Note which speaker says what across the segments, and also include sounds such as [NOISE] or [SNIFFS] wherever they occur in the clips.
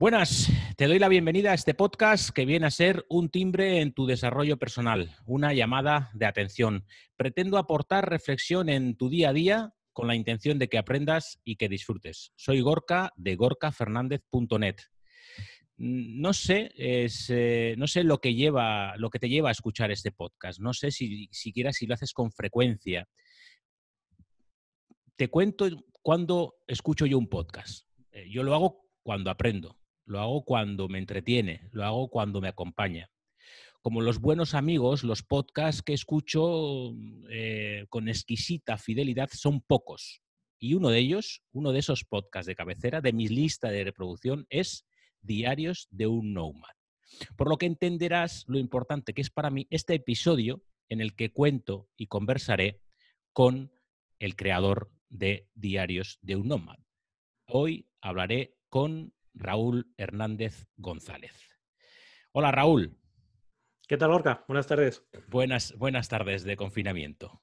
Speaker 1: Buenas, te doy la bienvenida a este podcast que viene a ser un timbre en tu desarrollo personal, una llamada de atención. Pretendo aportar reflexión en tu día a día con la intención de que aprendas y que disfrutes. Soy Gorka de gorkafernández.net. Mm, no sé, eh, no sé lo que lleva, lo que te lleva a escuchar este podcast. No sé si siquiera si lo haces con frecuencia. Te cuento cuando escucho yo un podcast. Eh, yo lo hago cuando aprendo lo hago cuando me entretiene, lo hago cuando me acompaña. Como los buenos amigos, los podcasts que escucho mm, eh, con exquisita fidelidad son pocos. Y uno de ellos, uno de esos podcasts de cabecera de mi lista de reproducción es Diarios de un Nomad. Por lo que entenderás lo importante que es para mí este episodio en el que cuento y conversaré con el creador de Diarios de un Nomad. Hoy hablaré con Raúl Hernández González. Hola Raúl. ¿Qué tal, Orca? Buenas tardes. Buenas, buenas tardes de confinamiento.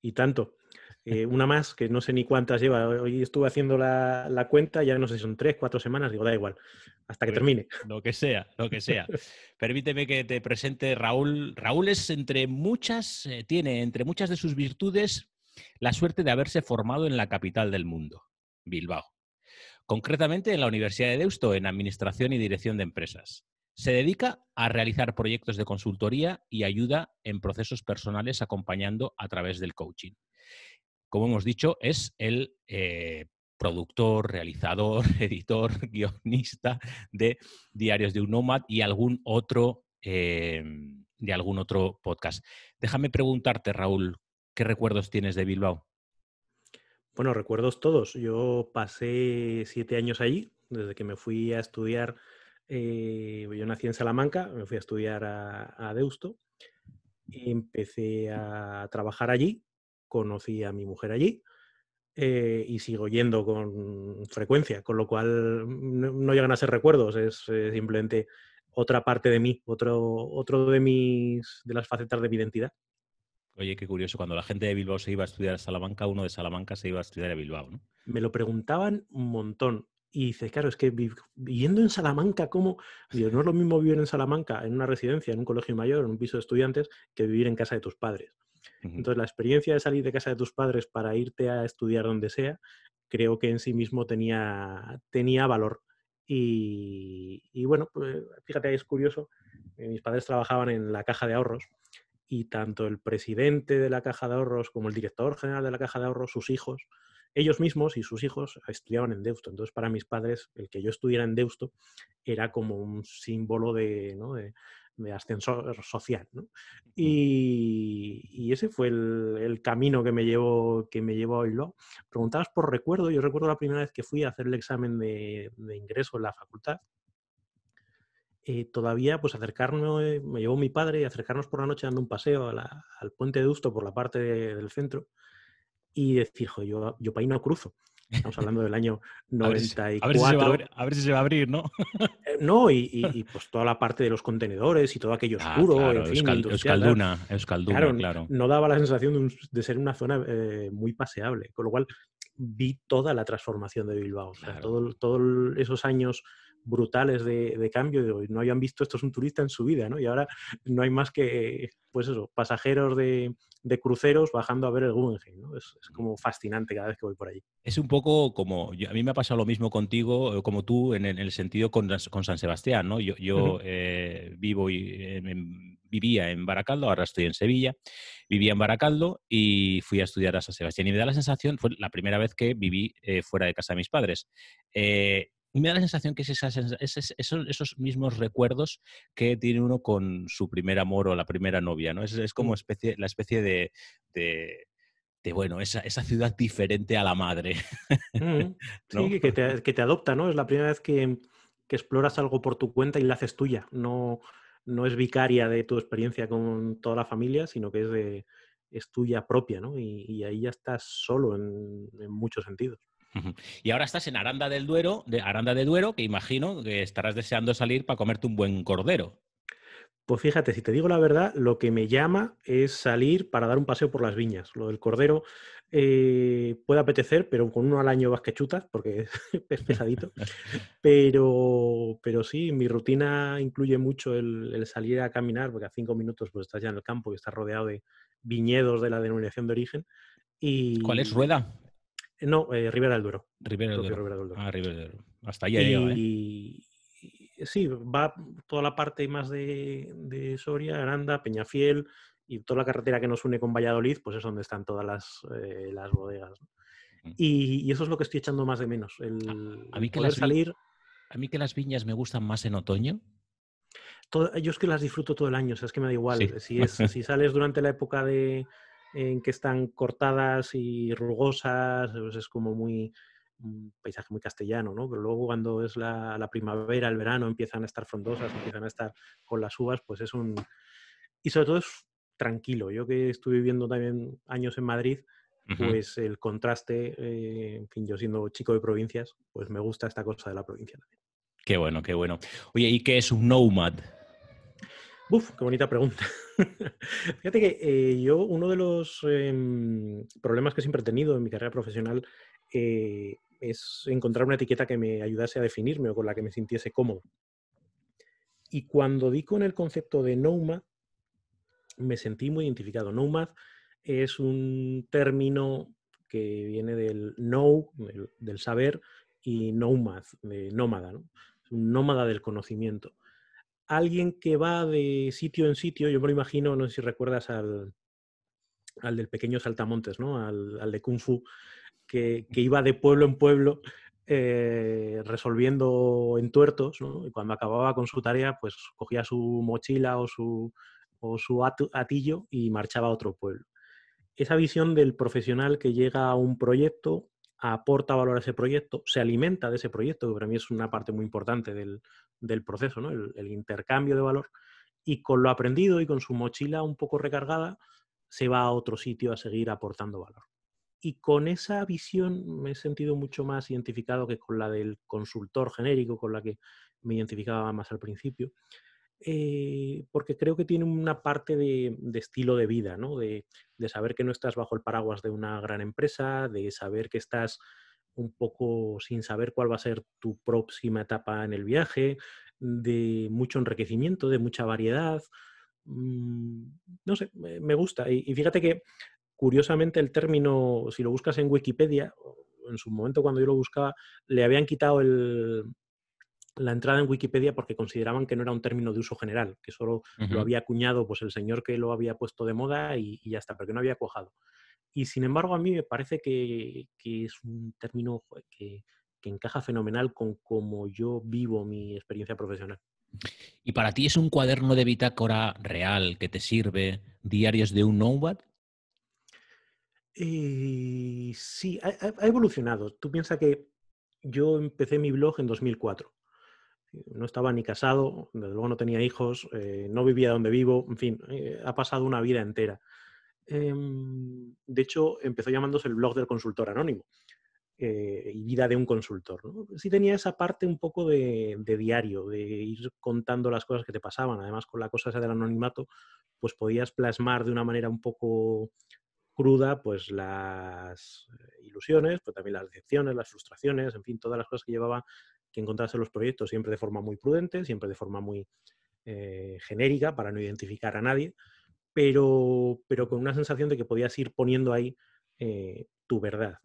Speaker 1: Y
Speaker 2: tanto. Eh, [LAUGHS] una más, que no sé ni cuántas lleva. Hoy estuve haciendo la, cuenta, ya no sé si son
Speaker 1: tres, cuatro semanas, digo, da igual, hasta que termine. Lo que sea, lo que sea. [LAUGHS] Permíteme que te presente Raúl. Raúl es entre muchas, eh, tiene entre muchas de sus virtudes la suerte de haberse formado en la capital del mundo, Bilbao concretamente en la Universidad de Deusto en Administración y Dirección de Empresas. Se dedica a realizar proyectos de consultoría y ayuda en procesos personales acompañando a través del coaching. Como hemos dicho, es el eh, productor, realizador, [LAUGHS] editor, [LAUGHS] guionista de Diarios de un Nomad y algún otro, eh, de algún otro podcast. Déjame preguntarte, Raúl, ¿qué recuerdos tienes de Bilbao?
Speaker 2: Bueno, recuerdos todos. Yo pasé siete años allí, desde que me fui a estudiar. Eh, yo nací en Salamanca, me fui a estudiar a, Deusto. empecé a trabajar allí, conocí a mi mujer allí. Eh, y sigo yendo con frecuencia, con lo cual no, llegan a ser recuerdos, es eh, simplemente otra parte de mí, otro, otro de mis de las facetas de mi identidad.
Speaker 1: Oye, qué curioso, cuando la gente de Bilbao se iba a estudiar a Salamanca, uno de Salamanca se iba a estudiar a Bilbao, ¿no?
Speaker 2: Me lo preguntaban un montón. Y dices, claro, es que viviendo en Salamanca, ¿cómo? no es lo mismo vivir en Salamanca, en una residencia, en un colegio mayor, en un piso de estudiantes, que vivir en casa de tus padres. Entonces, la experiencia de salir de casa de tus padres para irte a estudiar donde sea, creo que en sí mismo tenía, tenía valor. Y, bueno, pues, fíjate, es curioso, eh, mis padres trabajaban en la caja de ahorros y tanto el presidente de la Caja de Ahorros como el director general de la Caja de Ahorros, sus hijos, ellos mismos y sus hijos estudiaban en Deusto. Entonces, para mis padres, el que yo estuviera en Deusto era como un símbolo de, ascensor social. Y, ese fue el, camino que me llevó, que me llevó a lo Preguntabas por recuerdo. Yo recuerdo la primera vez que fui a hacer el examen de, de ingreso en la facultad eh, todavía pues acercarme me llevó mi padre y acercarnos por la noche dando un paseo al puente de Usto por la parte del centro y decir, jo, yo, yo para ahí no cruzo. Estamos hablando del año 94. [LAUGHS] A ver
Speaker 1: si, a ver si, se, va a abrir, ¿no?
Speaker 2: Eh, no, y, pues toda la parte de los contenedores y todo aquello [LAUGHS] ah, oscuro. escalduna claro, No daba la sensación de, ser una zona eh, muy paseable, con lo cual vi toda la transformación de Bilbao. sea, todos esos años brutales de, de cambio, no habían visto esto es un turista en su vida, ¿no? Y ahora no hay más que, pues eso, pasajeros de, cruceros bajando a ver el Guggenheim, ¿no? Es, como fascinante cada vez que voy por allí.
Speaker 1: Es un poco como, a mí me ha pasado lo mismo contigo, eh, como tú, en el, sentido con, San Sebastián, ¿no? Yo, yo eh, vivo y... vivía en Baracaldo, ahora estoy en Sevilla, vivía en Baracaldo y fui a estudiar a San Sebastián. Y me da la sensación, fue la primera vez que viví eh, fuera de casa de mis padres. Eh, me da la sensación que es, esos, mismos recuerdos que tiene uno con su primer amor o la primera novia, ¿no? Es, como mm. especie, la especie de, bueno, esa, ciudad diferente a la madre. Mm. [LAUGHS] Sí,
Speaker 2: que te, adopta, ¿no? Es la primera vez que, exploras algo por tu cuenta y la haces tuya. No, no es vicaria de tu experiencia con toda la familia, sino que es es tuya propia, ¿no? Y, ahí ya estás solo en muchos sentidos.
Speaker 1: Y ahora estás en Aranda del Duero, de Aranda de Duero, que imagino que estarás deseando salir para comerte un buen cordero. Pues
Speaker 2: fíjate, si te digo la verdad, lo que me llama es salir para dar un paseo por las viñas. Lo del cordero eh, puede apetecer, pero con uno al año vas que chutas, porque [LAUGHS] es pesadito. [LAUGHS] Pero, sí, mi rutina incluye mucho el, salir a caminar, porque a cinco minutos pues, estás ya en el campo y estás rodeado de viñedos de la denominación de origen. Y... ¿Cuál es Rueda? No, Ribera eh, Rivera del Duero. Rivera del Duero.
Speaker 1: Ah, Ribera del Duero. Hasta allá ¿eh?
Speaker 2: Sí, va toda la parte más de, Soria, Aranda, Peñafiel y toda la carretera que nos une con Valladolid, pues es donde están todas las, eh, las bodegas. Y, eso es lo que estoy echando más de menos. El, a, mí que las salir...
Speaker 1: a mí que las viñas me gustan más en otoño,
Speaker 2: yo es que las disfruto todo el año, o sea, es que me da igual. Si, es, si sales durante la época de, en que están cortadas y rugosas, es como muy un mm, paisaje muy castellano, ¿no? Pero luego cuando es la, primavera, el verano, empiezan a estar frondosas, empiezan a estar con las uvas, pues es un... Y sobre todo es tranquilo. Yo que estuve viviendo también años en Madrid, pues el contraste, eh, en fin, yo siendo chico de provincias, pues me gusta esta cosa
Speaker 1: de la provincia también. Qué bueno, qué bueno. Oye, ¿y qué es un nomad? Uf, qué bonita pregunta.
Speaker 2: [LAUGHS] Fíjate que eh, yo uno de los em, problemas que siempre he tenido en mi carrera profesional eh, es encontrar una etiqueta que me ayudase a definirme o con la que me sintiese cómodo. Y cuando di con el concepto de nomad, me sentí muy identificado. Nomad es un término que viene del know, del, saber, y nomad, de nómada, un nómada del conocimiento alguien que va de sitio en sitio, yo me lo imagino, no sé si recuerdas al, del pequeño Saltamontes, ¿no? Al, de Kung Fu, que, iba de pueblo en pueblo eh, resolviendo entuertos, ¿no? Y cuando acababa con su tarea, pues cogía su mochila o su, o su atillo y marchaba a otro pueblo. Esa visión del profesional que llega a un proyecto aporta valor a ese proyecto, se alimenta de ese proyecto, que para mí es una parte muy importante del, proceso, el, intercambio de valor, y con lo aprendido y con su mochila un poco recargada, se va a otro sitio a seguir aportando valor. Y con esa visión me he sentido mucho más identificado que con la del consultor genérico, con la que me identificaba más al principio, eh, porque creo que tiene una parte de, estilo de vida, ¿no? De, saber que no estás bajo el paraguas de una gran empresa, de saber que estás un poco sin saber cuál va a ser tu próxima etapa en el viaje, de mucho enriquecimiento, de mucha variedad. Mm, no sé, me gusta. y fíjate que curiosamente el término, si lo buscas en Wikipedia, en su momento cuando yo lo buscaba, le habían quitado el, la entrada en Wikipedia porque consideraban que no era un término de uso general, que solo lo había acuñado pues, el señor que lo había puesto de moda y, ya está, porque no había cuajado. Y sin embargo, a mí me parece que, es un término que, encaja fenomenal con cómo yo vivo mi experiencia profesional.
Speaker 1: ¿Y para ti es un cuaderno de bitácora real que te sirve, diarios de un know
Speaker 2: Eh, sí, ha, evolucionado. Tú piensas que yo empecé mi blog en 2004. Eh, no estaba ni casado, desde luego no tenía hijos, eh, no vivía donde vivo, en fin, eh, ha pasado una vida entera. Em, de hecho, empezó llamándose el blog del consultor anónimo y vida de un consultor. Sí tenía esa parte un poco de, diario, de ir contando las cosas que te pasaban. Además, con la cosa esa del anonimato, pues podías plasmar de una manera un poco cruda, pues las ilusiones, pues también las decepciones, las frustraciones, en fin, todas las cosas que llevaba que encontrarse los proyectos siempre de forma muy prudente, siempre de forma muy eh, genérica para no identificar a nadie, pero, con una sensación de que podías ir poniendo ahí eh, tu verdad.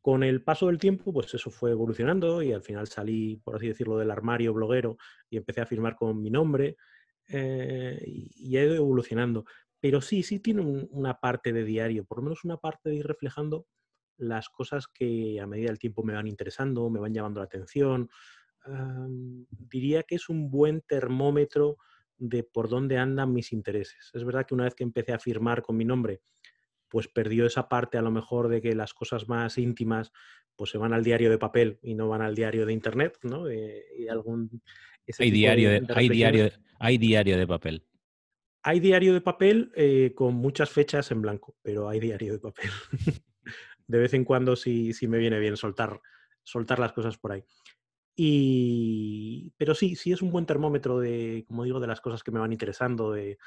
Speaker 2: Con el paso del tiempo, pues eso fue evolucionando y al final salí, por así decirlo, del armario bloguero y empecé a firmar con mi nombre eh, y he ido evolucionando. Pero sí, sí tiene una parte de diario, por lo menos una parte de ir reflejando las cosas que a medida del tiempo me van interesando, me van llamando la atención. diría que es un buen termómetro de por dónde andan mis intereses. Es verdad que una vez que empecé a firmar con mi nombre, pues perdió esa parte a lo mejor de que las cosas más íntimas pues se van al diario de papel y no van al diario de internet, ¿no? Eh, hay, diario de, hay, diario,
Speaker 1: hay diario de papel.
Speaker 2: Hay diario de papel eh, con muchas fechas en blanco, pero hay diario de papel. [LAUGHS] de vez en cuando sí, me viene bien soltar, soltar las cosas por ahí. Y, pero sí, sí es un buen termómetro de, como digo, de las cosas que me van interesando, de,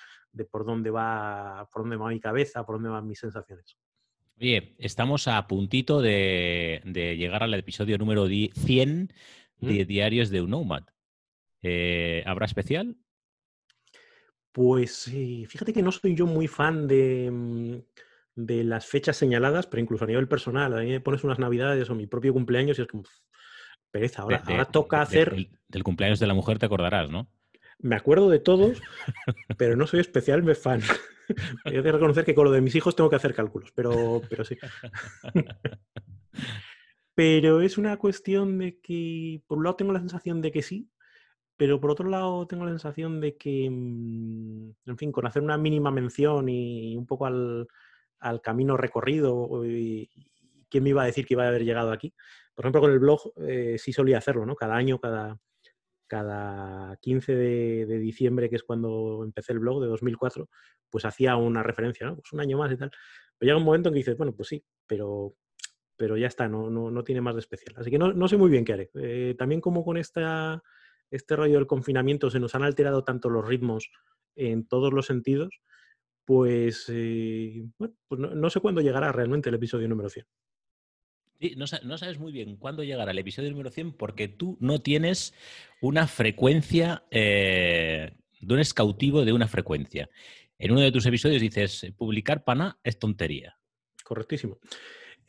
Speaker 2: por dónde va, por dónde va mi cabeza, por dónde van mis sensaciones.
Speaker 1: Bien, estamos a puntito de, llegar al episodio número 100 ¿Mm? de Diarios de un Nomad. Eh, ¿Habrá especial?
Speaker 2: Pues sí. Eh, fíjate que no soy yo muy fan de, mm, de las fechas señaladas, pero incluso a nivel personal. A mí me pones unas navidades o mi propio cumpleaños y es como, pereza, ahora, toca hacer...
Speaker 1: Del, cumpleaños de la mujer te acordarás, ¿no?
Speaker 2: Me acuerdo de todos, [LAUGHS] pero no soy especial me fan. Hay [LAUGHS] que reconocer que con lo de mis hijos tengo que hacer cálculos, pero, pero sí. [LAUGHS] pero es una cuestión de que, por un lado, tengo la sensación de que sí, pero por otro lado, tengo la sensación de que, mm, en fin, con hacer una mínima mención y un poco al, al camino recorrido y, quién me iba a decir que iba a haber llegado aquí. Por ejemplo, con el blog eh, sí solía hacerlo, ¿no? Cada año, cada, 15 de, diciembre, que es cuando empecé el blog de 2004, pues hacía una referencia, ¿no? Pues un año más y tal. Pero llega un momento en que dices, bueno, pues sí, pero, pero ya está, no, no, tiene más de especial. Así que no, sé muy bien qué haré. Eh, también como con este rollo del confinamiento se nos han alterado tanto los ritmos en todos los sentidos, pues, eh, bueno, pues no, sé cuándo llegará realmente el episodio número 100.
Speaker 1: no, sabes muy bien cuándo llegará el episodio número 100 porque tú no tienes una frecuencia, eh, un eres cautivo de una frecuencia. En uno de tus episodios dices, publicar pana es tontería. Correctísimo.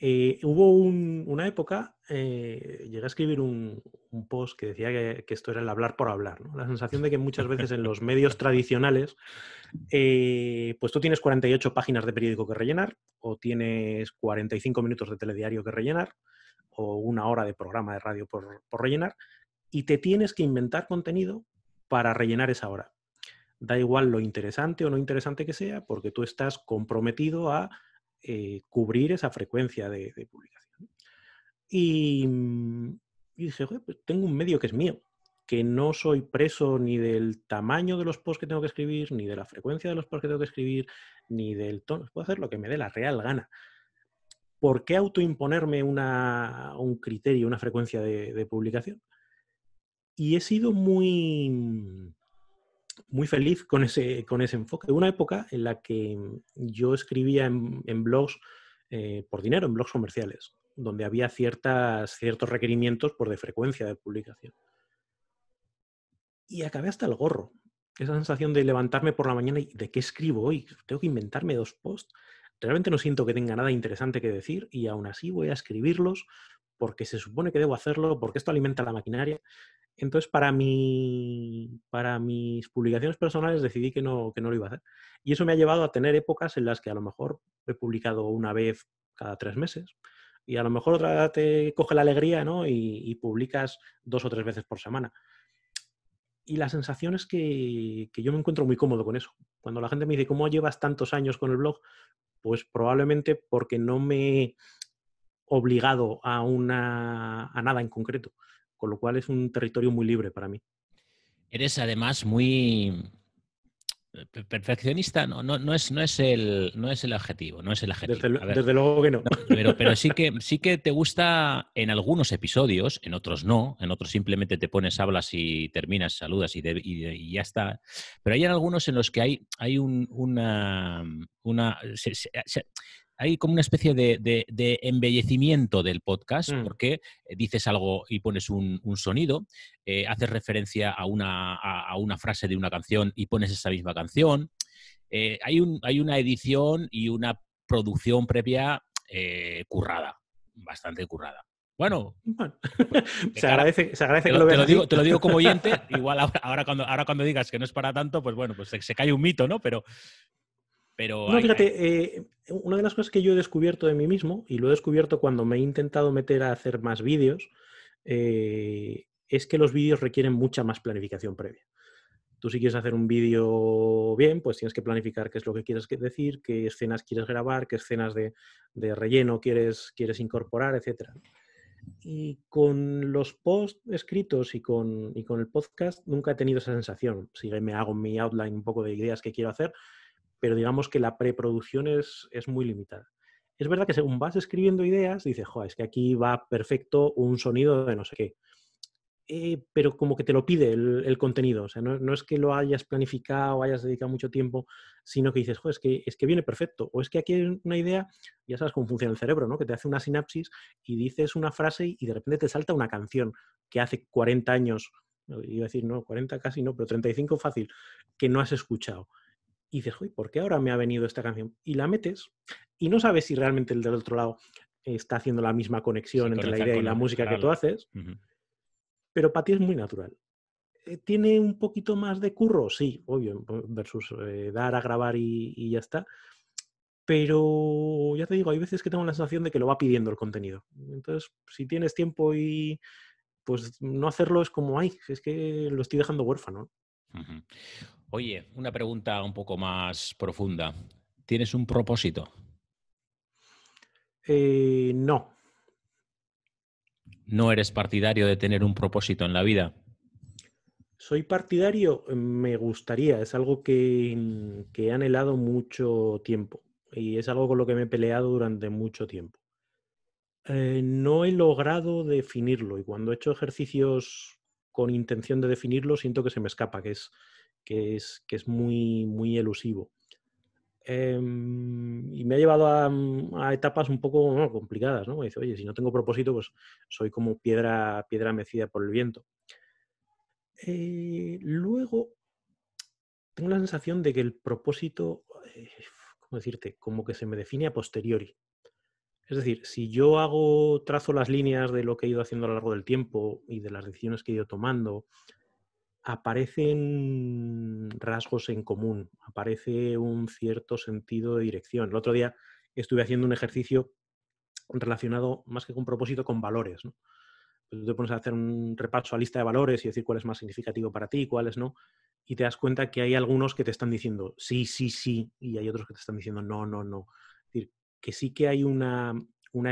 Speaker 2: Eh, hubo una época, eh, llegué a escribir un, post que decía que, esto era el hablar por hablar, La sensación de que muchas veces en los medios tradicionales, eh, pues tú tienes 48 páginas de periódico que rellenar, o tienes 45 minutos de telediario que rellenar, o una hora de programa de radio por, por rellenar, y te tienes que inventar contenido para rellenar esa hora. Da igual lo interesante o no interesante que sea, porque tú estás comprometido a eh, cubrir esa frecuencia de, publicación. Mm, y, dije, pues tengo un medio que es mío, que no soy preso ni del tamaño de los posts que tengo que escribir, ni de la frecuencia de los posts que tengo que escribir, ni del tono. Puedo hacer lo que me dé la real gana. ¿Por qué autoimponerme un criterio, una frecuencia de publicación? Y he sido muy mm, muy feliz con ese, con ese enfoque. Una época en la que mm, yo escribía en, blogs eh, por dinero, en blogs comerciales, donde había ciertas, ciertos requerimientos por de frecuencia de publicación. Y acabé hasta el gorro. Esa sensación de levantarme por la mañana y de qué escribo hoy, tengo que inventarme dos posts. Realmente no siento que tenga nada interesante que decir y aún así voy a escribirlos porque se supone que debo hacerlo, porque esto alimenta la maquinaria. Entonces, para, mi, para mis publicaciones personales decidí que no, lo iba a hacer. Y eso me ha llevado a tener épocas en las que a lo mejor he publicado una vez cada tres meses y a lo mejor otra te coge la alegría ¿no? y, y publicas dos o tres veces por semana. Y la sensación es que, que, yo me encuentro muy cómodo con eso. Cuando la gente me dice, ¿cómo llevas tantos años con el blog? Pues probablemente porque no me he obligado a, a nada en concreto con lo cual es un territorio muy libre para mí.
Speaker 1: Eres además muy eh, perfeccionista, no, no, es, no, es, el, no es el adjetivo, no es el adjetivo. Desde, luego que no. pero, sí que sí que te gusta en algunos episodios, en otros no, en otros simplemente te pones, hablas y terminas, saludas y, ya está. Pero hay algunos en los que hay, hay una, hay como una especie de, embellecimiento del podcast, mm. porque eh, dices algo y pones un, sonido, eh, haces referencia a una, frase de una canción y pones esa misma canción. Eh, hay, una edición y una producción previa currada, bastante currada. Bueno, pues, [LAUGHS] se, agradece, se agradece te lo, digo, como oyente, [LAUGHS] igual ahora, cuando, ahora cuando digas que no es para tanto, pues bueno, pues se, se cae un mito, ¿no? Pero, pero
Speaker 2: fíjate, eh, una de las cosas que yo he descubierto de mí mismo, y lo he descubierto cuando me he intentado meter a hacer más vídeos, eh, es que los vídeos requieren mucha más planificación previa. Tú si quieres hacer un vídeo bien, pues tienes que planificar qué es lo que quieres decir, qué escenas quieres grabar, qué escenas de, relleno quieres, quieres incorporar, etc. Y con los posts escritos y con, el podcast nunca he tenido esa sensación. Si me hago mi outline un poco de ideas que quiero hacer, pero digamos que la preproducción es, muy limitada. Es verdad que según vas escribiendo ideas, dices, joder, es que aquí va perfecto un sonido de no sé qué. Eh, pero como que te lo pide el, contenido. no, es que lo hayas planificado, o hayas dedicado mucho tiempo, sino que dices, Joder, es que, es viene perfecto. O es que aquí hay una idea, ya sabes cómo funciona el cerebro, ¿no? Que te hace una sinapsis y dices una frase y de repente te salta una canción que hace 40 años, iba a decir, no, 40 casi no, pero 35 fácil, que no has escuchado y dices, uy, ¿por qué ahora me ha venido esta canción? Y la metes y no sabes si realmente el del otro lado está haciendo la misma conexión entre la idea y la música que tú haces, pero para ti es muy natural. Eh, ¿Tiene un poquito más de curro? Sí, obvio, versus eh, dar a grabar y, ya está. Pero ya te digo, hay veces que tengo la
Speaker 1: sensación de que lo va pidiendo el contenido.
Speaker 2: Entonces, si tienes tiempo y pues no hacerlo es como, ay, es que lo estoy dejando huérfano.
Speaker 1: Oye, una pregunta un poco más profunda. ¿Tienes un propósito?
Speaker 2: Eh, no.
Speaker 1: ¿No eres partidario de tener un propósito en la vida?
Speaker 2: Soy partidario, me gustaría, es algo que, he anhelado mucho tiempo y es algo con lo que me he peleado durante mucho tiempo. Eh, no he logrado definirlo y cuando he hecho ejercicios con intención de definirlo siento que se me escapa, que es que es, muy, muy elusivo. Em, y me ha llevado a, mm, etapas un poco complicadas, ¿no? Me dice, oye, si no tengo propósito, pues soy como piedra, piedra mecida por el viento. Eh, luego, tengo la sensación de que el propósito, eh, ¿cómo decirte? Como que se me define a posteriori. Es decir, si yo hago, trazo las líneas de lo que he ido haciendo a lo largo del tiempo y de las decisiones que he ido tomando aparecen rasgos en común, aparece un cierto sentido de dirección. El otro día estuve haciendo un ejercicio relacionado más que con propósito, con valores. Pues te pones a hacer un repaso a lista de valores y decir cuál es más significativo para ti, y cuáles no, y te das cuenta que hay algunos que te están diciendo sí, sí, sí, y hay otros que te están diciendo no, no, no. Es decir, que sí que hay una,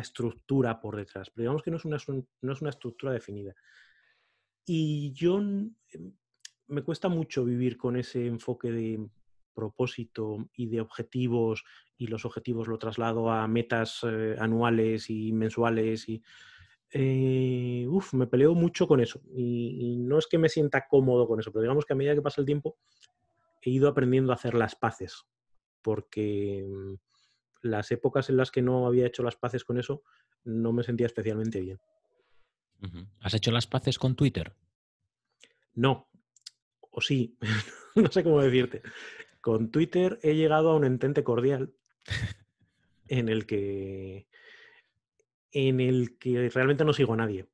Speaker 2: estructura por detrás, pero digamos que no es una, no es una estructura definida. Y yo me cuesta mucho vivir con ese enfoque de propósito y de objetivos y los objetivos lo traslado a metas eh, anuales y mensuales y eh, uf, me peleo mucho con eso y, no es que me sienta cómodo con eso, pero digamos que a medida que pasa el tiempo he ido aprendiendo a hacer las paces porque mm, las épocas en las que no había hecho las paces con eso no me sentía especialmente bien.
Speaker 1: ¿Has hecho las paces con Twitter?
Speaker 2: No, o sí, [LAUGHS] no sé cómo decirte. Con Twitter he llegado a un entente cordial en el que en el que realmente no sigo a nadie.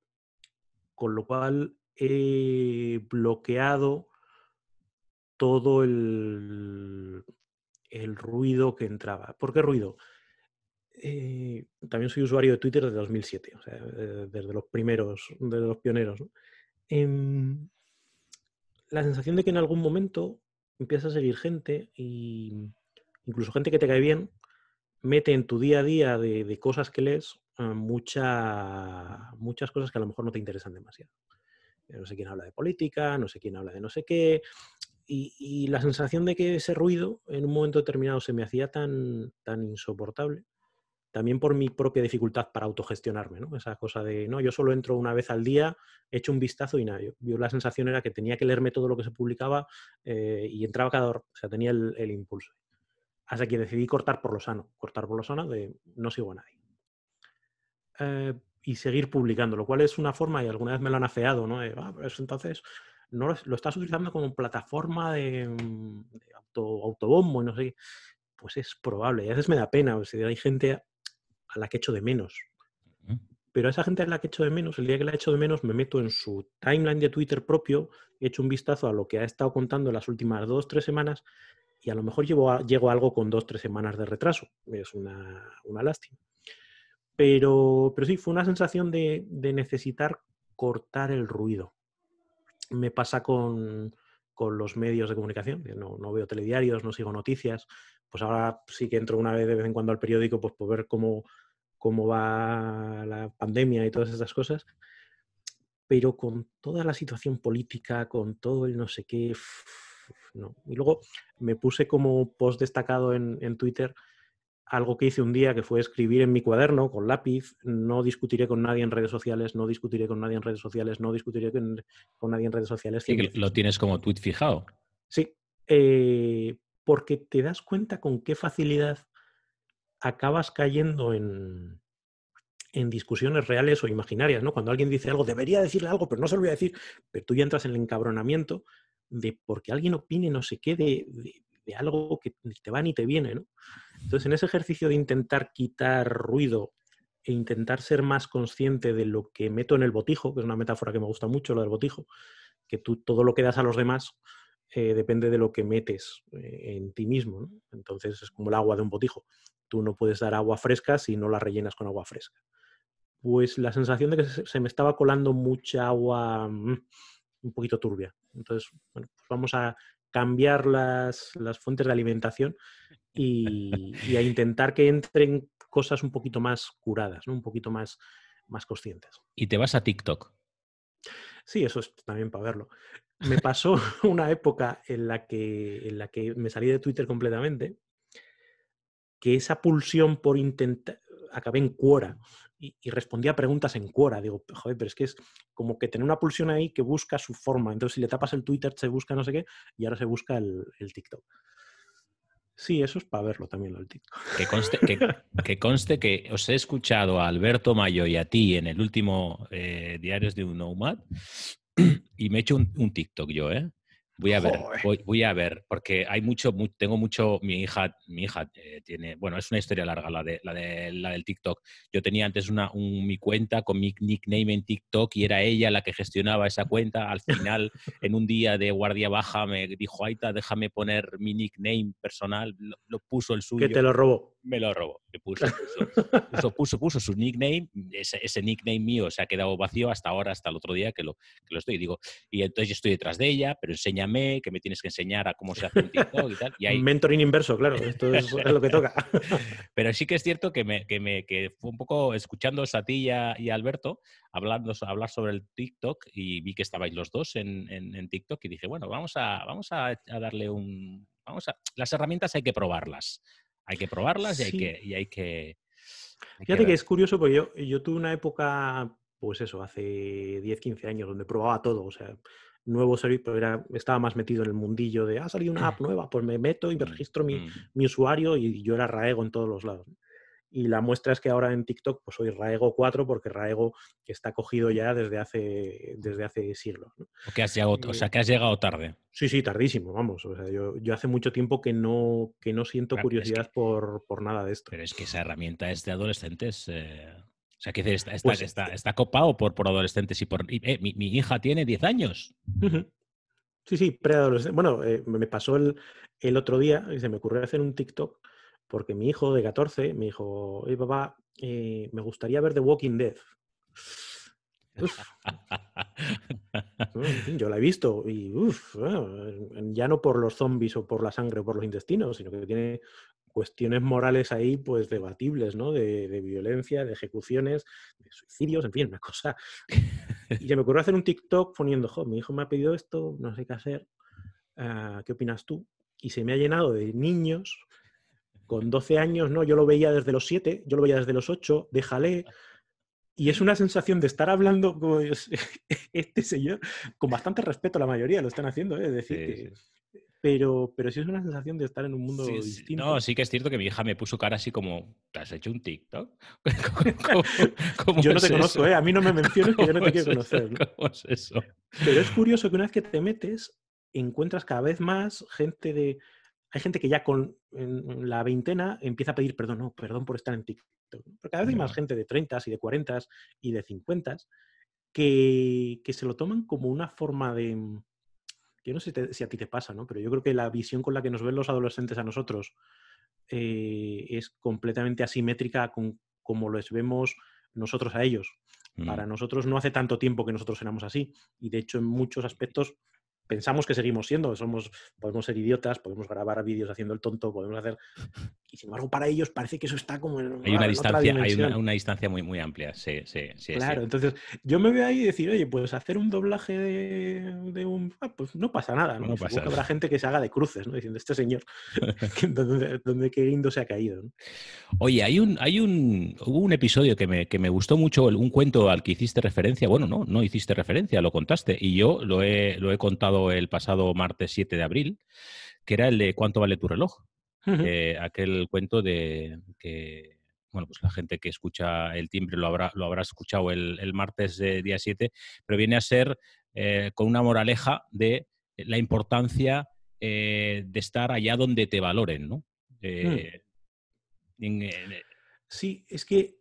Speaker 2: Con lo cual he bloqueado todo el, el ruido que entraba. ¿Por qué ruido? Eh, también soy usuario de Twitter desde 2007, eh, desde los primeros, desde los pioneros. Em, la sensación de que en algún momento empiezas a seguir gente y mm, incluso gente que te cae bien, mete en tu día a día de, cosas que lees ah, mucha, muchas cosas que a lo mejor no te interesan demasiado. Eh, no sé quién habla de política, no sé quién habla de no sé qué. Y, y la sensación de que ese ruido en un momento determinado se me hacía tan, tan insoportable también por mi propia dificultad para autogestionarme, ¿no? Esa cosa de, no, yo solo entro una vez al día, echo un vistazo y nada. Yo, la sensación era que tenía que leerme todo lo que se publicaba eh, y entraba cada hora, o sea, tenía el, impulso. Hasta que decidí cortar por lo sano, cortar por lo sano de no sigo a nadie. Eh, y seguir publicando, lo cual es una forma, y alguna vez me lo han afeado, ¿no? Ah, entonces no lo, estás utilizando como plataforma de, mm, auto, autobombo y no sé Pues es probable, y a veces me da pena, o sea, hay gente a la que echo de menos. Pero a esa gente a la que echo de menos, el día que la echo de menos, me meto en su timeline de Twitter propio, echo un vistazo a lo que ha estado contando las últimas dos, tres semanas, y a lo mejor llego algo con dos, tres semanas de retraso. Es una, lástima. Pero, pero sí, fue una sensación de, necesitar cortar el ruido. Me pasa con, con los medios de comunicación. No, no, veo telediarios, no sigo noticias. Pues ahora sí que entro una vez de vez en cuando al periódico pues, por ver cómo, cómo va la pandemia y todas esas cosas, pero con toda la situación política, con todo el no sé qué, [SNIFFS] no. Y luego me puse como post destacado en, Twitter algo que hice un día que fue escribir en mi cuaderno con lápiz, no discutiré con nadie en redes sociales, no discutiré con nadie en redes sociales, no discutiré con, nadie en redes sociales. Y
Speaker 1: lo tienes como tweet fijado.
Speaker 2: Sí, eh, porque te das cuenta con qué facilidad acabas cayendo en, discusiones reales o imaginarias, ¿no? Cuando alguien dice algo, debería decirle algo, pero no se lo voy a decir, pero tú ya entras en el encabronamiento de porque alguien opine no sé qué de, algo que ni te va ni te viene, ¿no? Entonces, en ese ejercicio de intentar quitar ruido e intentar ser más consciente de lo que meto en el botijo, que es una metáfora que me gusta mucho, lo del botijo, que tú todo lo que das a los demás eh, depende de lo que metes eh, en ti mismo, ¿no? Entonces, es como el agua de un botijo. Tú no puedes dar agua fresca si no la rellenas con agua fresca. Pues la sensación de que se me estaba colando mucha agua mm, un poquito turbia. Entonces, bueno, pues vamos a cambiar las, fuentes de alimentación y, a intentar que entren cosas un poquito más curadas, un poquito más, más conscientes.
Speaker 1: Y te vas a TikTok.
Speaker 2: Sí, eso es también para verlo. Me pasó [LAUGHS] una época en la que, en la que me salí de Twitter completamente que esa pulsión por intentar, acabé en cuora y, respondí respondía a preguntas en cuora. Digo, joder, pero es que es como que tener una pulsión ahí que busca su forma. Entonces, si le tapas el Twitter, se busca no sé qué y ahora se busca el, TikTok. Sí, eso es para verlo también, el TikTok.
Speaker 1: Que conste que, os he escuchado a Alberto Mayo y a ti en el último eh, Diarios de un Nomad y me he hecho un TikTok yo, ¿eh? Voy a ver, voy, voy, a ver, porque hay mucho, tengo mucho, mi hija, mi hija eh, tiene, bueno, es una historia larga la de la, de, la del TikTok. Yo tenía antes una, mi cuenta con mi nickname en TikTok y era ella la que gestionaba esa cuenta. Al final, en un día de guardia baja, me dijo, Aita, déjame poner mi nickname personal, lo, puso el suyo. Que te lo robó me lo robo. [LAUGHS] puso, puso, su nickname, ese, nickname mío se ha quedado vacío hasta ahora, hasta el otro día que lo, estoy. Digo, y entonces yo estoy detrás de ella, pero enséñame, que me tienes que enseñar a cómo se hace un TikTok y tal.
Speaker 2: Mentoring inverso, claro, esto es, lo que toca. [LAUGHS]
Speaker 1: pero sí que es cierto que, me, que, me, que fue un poco escuchando a ti y a, y Alberto hablando, hablar sobre el TikTok y vi que estabais los dos en, en, TikTok y dije, bueno, vamos a, vamos a darle un, vamos a, las herramientas hay que probarlas. Hay que probarlas y hay que... hay que Fíjate que, es
Speaker 2: curioso porque yo, yo tuve una época, pues eso, hace 10, 15 años, donde probaba todo, o sea, nuevo servicio, estaba más metido en el mundillo de, ah, ha salido una [LAUGHS] app nueva, pues me meto y me mm, registro mi, mm. mi usuario y yo era raego en todos los lados. Y la muestra es que ahora en TikTok pues soy Raego 4 porque Raego está cogido ya desde hace, desde hace siglos. O,
Speaker 1: que has llegado, o sea, eh, que has llegado tarde.
Speaker 2: Sí, sí, tardísimo, vamos. O sea, yo, hace mucho tiempo que
Speaker 1: no, que no siento curiosidad por, nada de esto. Pero es que esa herramienta es de adolescentes. Eh, o sea, pues que decir, eh está, copado por, por adolescentes y por... mi, hija tiene 10 años.
Speaker 2: Sí, sí, preadolescente. Bueno, me pasó el, el, otro día, y se me ocurrió hacer un TikTok porque mi hijo de 14 me dijo, oye papá, eh, me gustaría ver The Walking Dead. [LAUGHS] yo la he visto y ah, ya no por los zombies o por la sangre o por los intestinos, sino que tiene cuestiones morales ahí pues debatibles, ¿no? De, violencia, de ejecuciones, de suicidios, en fin, una cosa. Y se me ocurrió hacer un TikTok poniendo, mi hijo me ha pedido esto, no sé qué hacer, ah, ¿qué opinas tú? Y se me ha llenado de niños con 12 años, ¿no? Yo lo veía desde los 7, yo lo veía desde los 8, déjale. Y es una sensación de estar hablando [LAUGHS] como este señor, con bastante respeto la mayoría lo están haciendo, ¿eh? es decir, Pero, pero sí es una sensación de estar en un mundo sí, distinto.
Speaker 1: No, sí que es cierto que mi hija me puso cara así como, ¿te has hecho un TikTok? [LAUGHS] [LAUGHS] yo no te conozco, ¿eh? a mí no me menciones que yo no te quiero conocer. eso? Pero es
Speaker 2: curioso que una vez que te metes, encuentras cada vez más gente de hay gente que ya con la veintena empieza a pedir perdón, no, perdón por estar en TikTok. cada vez hay más gente de 30 y de 40 y de 50 que, que, se lo toman como una forma de... Mm, yo no sé si a ti te pasa, ¿no? Pero yo creo que la visión con la que nos ven los adolescentes a nosotros eh, es completamente asimétrica con como los vemos nosotros a ellos. Para mm. nosotros no hace tanto tiempo que nosotros éramos así. Y de hecho, en muchos aspectos pensamos que seguimos siendo, somos, podemos ser idiotas, podemos grabar vídeos haciendo el tonto, podemos hacer... Y sin embargo, para ellos parece que eso está como en, hay una distancia, Hay una,
Speaker 1: distancia muy, muy amplia, sí, sí, Claro,
Speaker 2: entonces yo me veo ahí y decir, oye, pues hacer un doblaje
Speaker 1: de, un...
Speaker 2: Ah, pues no pasa nada, ¿no? pasa habrá gente que se haga de cruces, ¿no? Diciendo, este señor, [LAUGHS] donde, qué lindo se ha caído, ¿no?
Speaker 1: Oye, hay un, hay un, hubo un episodio que me, que me gustó mucho, un cuento al que hiciste referencia, bueno, no, no hiciste referencia, lo contaste, y yo lo he, lo he contado el pasado martes 7 de abril, que era el de ¿Cuánto vale tu reloj? Eh, aquel cuento de que, bueno, pues la gente que escucha el timbre lo habrá, lo habrá escuchado el, martes de día 7, pero viene a ser eh, con una moraleja de la importancia eh, de estar allá donde te valoren, ¿no? Mm.
Speaker 2: sí, es que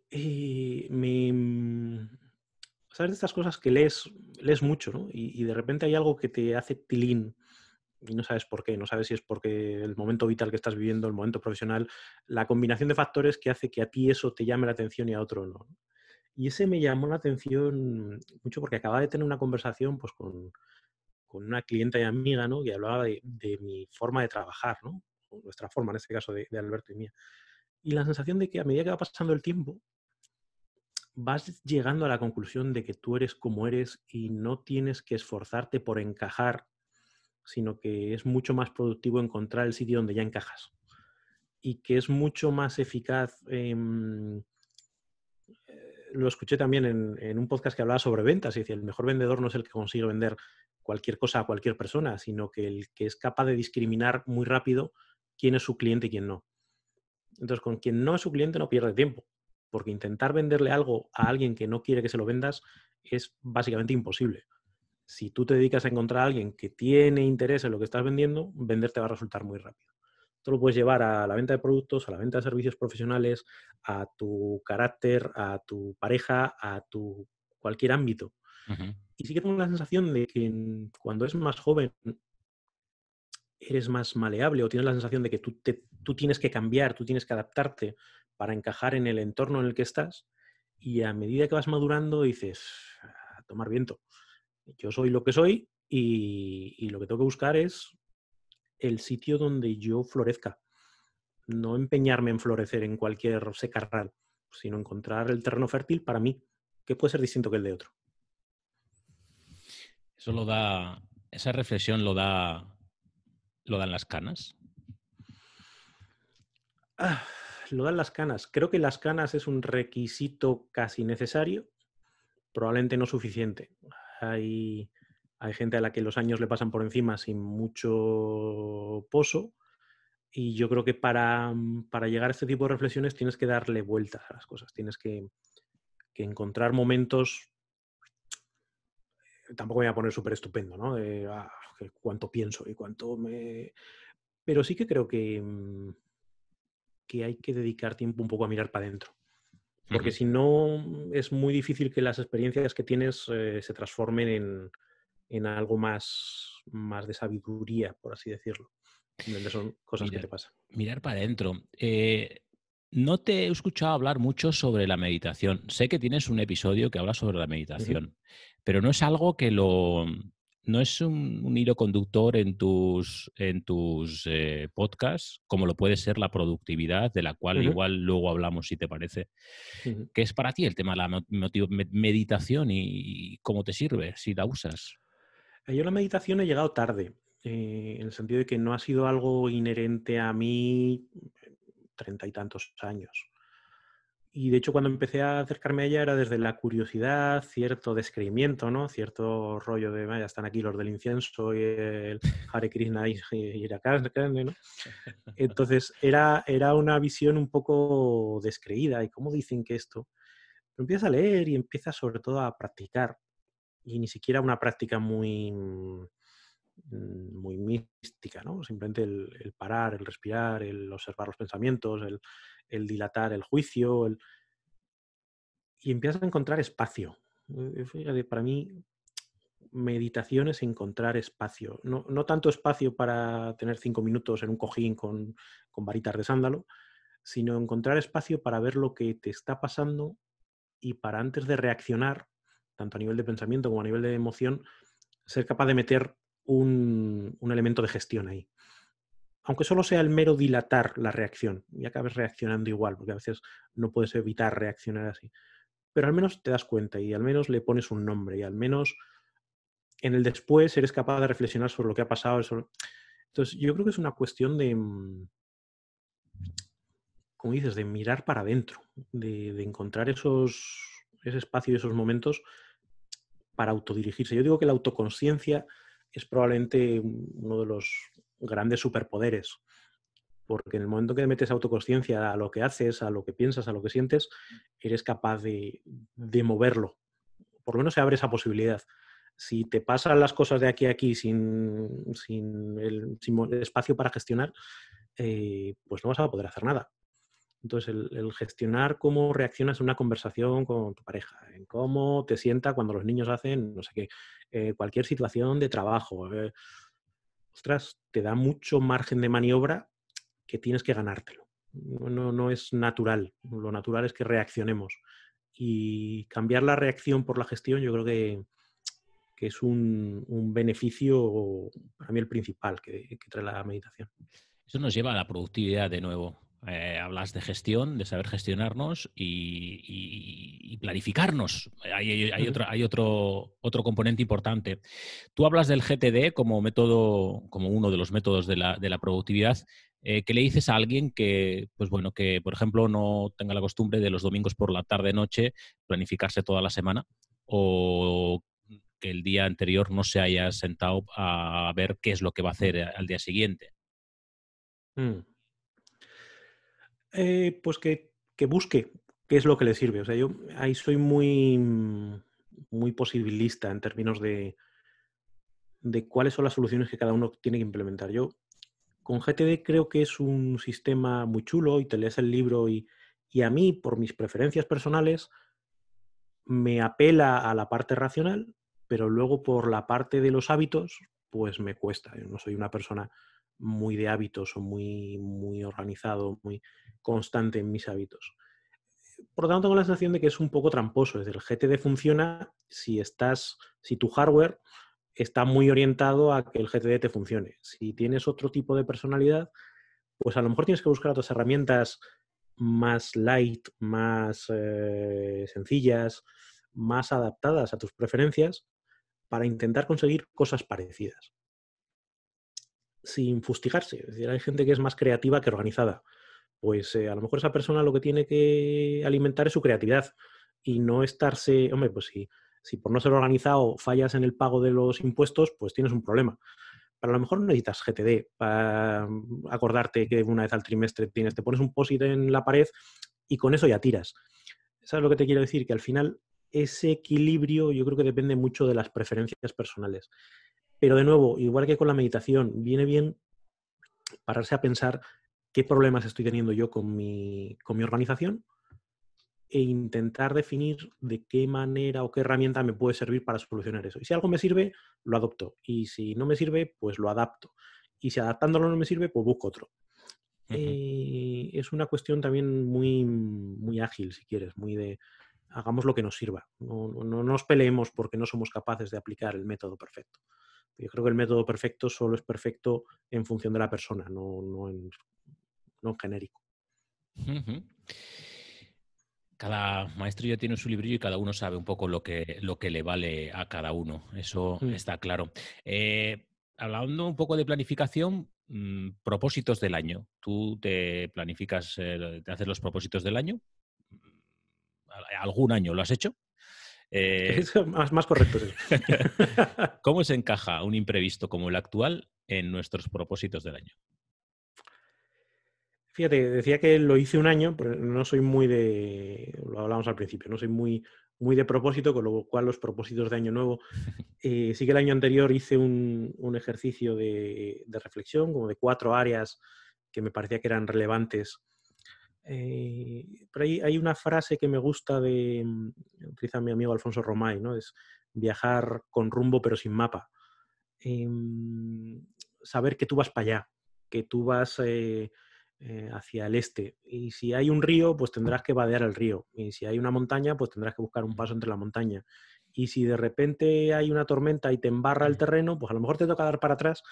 Speaker 2: me, mm, ¿sabes? De estas cosas que lees, lees mucho, ¿no? Y, de repente hay algo que te hace tilín y no sabes por qué, no sabes si es porque el momento vital que estás viviendo, el momento profesional, la combinación de factores que hace que a ti eso te llame la atención y a otro no. Y ese me llamó la atención mucho porque acababa de tener una conversación pues, con, una clienta y amiga, ¿no? Que hablaba de, mi forma de trabajar, ¿no? Nuestra forma, en este caso, de, de Alberto y mía. Y la sensación de que a medida que va pasando el tiempo, vas llegando a la conclusión de que tú eres como eres y no tienes que esforzarte por encajar, sino que es mucho más productivo encontrar el sitio donde ya encajas y que es mucho más eficaz. Em, eh, lo escuché también en, en, un podcast que hablaba sobre ventas y decía, el mejor vendedor no es el que consigue vender cualquier cosa a cualquier persona, sino que el que es capaz de discriminar muy rápido quién es su cliente y quién no. Entonces, con quien no es su cliente no pierde tiempo, porque intentar venderle algo a alguien que no quiere que se lo vendas es básicamente imposible. Si tú te dedicas a encontrar a alguien que tiene interés en lo que estás vendiendo, venderte va a resultar muy rápido. Esto lo puedes llevar a la venta de productos, a la venta de servicios profesionales, a tu carácter, a tu pareja, a tu cualquier ámbito. Y sí que tengo la sensación de que cuando es más joven eres más maleable o tienes la sensación de que tú, tú tienes que cambiar, tú tienes que adaptarte para encajar en el entorno en el que estás y a medida que vas madurando dices, tomar viento, yo soy lo que soy y, y lo que tengo que buscar es el sitio donde yo florezca, no empeñarme en florecer en cualquier secarral, sino encontrar el terreno fértil para mí, que puede ser distinto que el de otro.
Speaker 1: Eso lo da, esa reflexión lo da lo dan las canas?
Speaker 2: Ah, lo dan las canas. Creo que las canas es un requisito casi necesario, probablemente no suficiente. Hay, gente a la que los años le pasan por encima sin mucho pozo. Y yo creo que para, llegar a este tipo de reflexiones tienes que darle vueltas a las cosas, tienes que, que encontrar momentos tampoco me voy a poner súper estupendo, ¿no? De ah, cuánto pienso y cuánto me... Pero sí que creo que, mm, que hay que dedicar tiempo un poco a mirar para adentro. Porque si no, es muy difícil que las experiencias que tienes eh, se transformen en, algo más, más de sabiduría, por así decirlo. Donde son cosas que te pasan.
Speaker 1: Mirar para adentro. Eh, no te he escuchado hablar mucho sobre la meditación. Sé que tienes un episodio que habla sobre la meditación, pero no es algo que lo... No es un, hilo conductor en tus, en tus eh, podcasts, como lo puede ser la productividad, de la cual igual luego hablamos, si te parece. Que ¿Qué es para ti el tema de la meditación y, cómo te sirve, si la usas?
Speaker 2: Eh, yo la meditación he llegado tarde. Eh, en el sentido de que no ha sido algo inherente a mí treinta y tantos años. Y de hecho cuando empecé a acercarme a ella era desde la curiosidad, cierto descreimiento, ¿no? Cierto rollo de, ya están aquí los del incienso y el Hare Krishna y, Irakán, ¿no? Entonces era, era una visión un poco descreída y como dicen que esto. empiezas a leer y empiezas sobre todo a practicar. Y ni siquiera una práctica muy Mm, muy mística, ¿no? Simplemente el, parar, el respirar, el observar los pensamientos, el, dilatar el juicio, y empiezas a encontrar espacio. Eh, eh, para mí, meditación es encontrar espacio. No, tanto espacio para tener cinco minutos en un cojín con, con varitas de sándalo, sino encontrar espacio para ver lo que te está pasando y para antes de reaccionar, tanto a nivel de pensamiento como a nivel de emoción, ser capaz de meter un, elemento de gestión ahí. Aunque solo sea el mero dilatar la reacción y acabes reaccionando igual, porque a veces no puedes evitar reaccionar así. Pero al menos te das cuenta y al menos le pones un nombre y al menos en el después eres capaz de reflexionar sobre lo que ha pasado. Entonces, yo creo que es una cuestión de, mm, como dices, de mirar para adentro, de, de, encontrar esos, ese espacio y esos momentos para autodirigirse. Yo digo que la autoconciencia es probablemente uno de los grandes superpoderes, porque en el momento que metes autoconsciencia a lo que haces, a lo que piensas, a lo que sientes, mm. eres capaz de, moverlo. Por lo menos se abre esa posibilidad. Si te pasan las cosas de aquí a aquí sin, el, espacio para gestionar, eh, pues no vas a poder hacer nada. Entonces, el, gestionar cómo reaccionas en una conversación con tu pareja, en cómo te sienta cuando los niños hacen, no sé qué, eh, cualquier situación de trabajo, eh, ostras, te da mucho margen de maniobra que tienes que ganártelo. No, no, es natural, lo natural es que reaccionemos. Y cambiar la reacción por la gestión yo creo que, que es un, beneficio, para mí el principal que trae la meditación.
Speaker 1: Eso nos lleva a la productividad de nuevo eh, hablas de gestión, de saber gestionarnos y, planificarnos. Hay, otro, hay otro, otro, componente importante. Tú hablas del GTD como método, como uno de los métodos de la, de la productividad. Eh, ¿Qué le dices a alguien que, pues bueno, que por ejemplo no tenga la costumbre de los domingos por la tarde noche planificarse toda la semana o que el día anterior no se haya sentado a ver qué es lo que va a hacer al día siguiente? Mm.
Speaker 2: Eh, pues que, busque qué es lo que le sirve. O sea, yo ahí soy muy, mm, muy posibilista en términos de, de cuáles son las soluciones que cada uno tiene que implementar. Yo con GTD creo que es un sistema muy chulo y te lees el libro y, y a mí, por mis preferencias personales, me apela a la parte racional, pero luego por la parte de los hábitos, pues me cuesta. Yo no soy una persona muy de hábitos o muy, muy organizado, muy constante en mis hábitos. Por lo tanto, tengo la sensación de que es un poco tramposo. Es el GTD funciona si estás, si tu hardware está muy orientado a que el GTD te funcione. Si tienes otro tipo de personalidad, pues a lo mejor tienes que buscar otras herramientas más light, más eh, sencillas, más adaptadas a tus preferencias para intentar conseguir cosas parecidas sin fustigarse. Es decir, hay gente que es más creativa que organizada. Pues eh, a lo mejor esa persona lo que tiene que alimentar es su creatividad y no estarse, hombre, pues si, si por no ser organizado fallas en el pago de los impuestos, pues tienes un problema. Pero a lo mejor no necesitas GTD para mm, acordarte que una vez al trimestre tienes, te pones un POSIT en la pared y con eso ya tiras. es lo que te quiero decir? Que al final ese equilibrio yo creo que depende mucho de las preferencias personales. Pero de nuevo, igual que con la meditación, viene bien pararse a pensar qué problemas estoy teniendo yo con mi, organización e intentar definir de qué manera o qué herramienta me puede servir para solucionar eso. Y si algo me sirve, lo adopto. Y si no me sirve, pues lo adapto. Y si adaptándolo no me sirve, pues busco otro. Eh, es una cuestión también muy, muy ágil, si quieres, muy de hagamos lo que nos sirva. no nos peleemos porque no somos capaces de aplicar el método perfecto. Yo creo que el método perfecto solo es perfecto en función de la persona, no, no, en,
Speaker 1: genérico. Cada maestro ya tiene su librillo y cada uno sabe un poco lo que, lo que le vale a cada uno. Eso mm. está claro. Eh, hablando un poco de planificación, mm, propósitos del año. ¿Tú te planificas, eh, te haces los propósitos del año? ¿Algún año lo has hecho? Eh, es más, más correcto [LAUGHS] ¿Cómo [LAUGHS] se encaja un imprevisto como el actual en nuestros propósitos del año?
Speaker 2: Fíjate, decía que lo hice un año, pero no soy muy de, lo hablábamos al principio, no soy muy, muy de propósito, con lo cual los propósitos de año nuevo, [LAUGHS] eh, sí que el año anterior hice un, ejercicio de, de, reflexión, como de cuatro áreas que me parecía que eran relevantes eh, pero hay, hay, una frase que me gusta de, mm, utiliza mi amigo Alfonso Romay, ¿no? Es viajar con rumbo pero sin mapa. Em, saber que tú vas para allá, que tú vas eh, eh, hacia el este. Y si hay un río, pues tendrás que vadear el río. Y si hay una montaña, pues tendrás que buscar un paso entre la montaña. Y si de repente hay una tormenta y te embarra el terreno, pues a lo mejor te toca dar para atrás,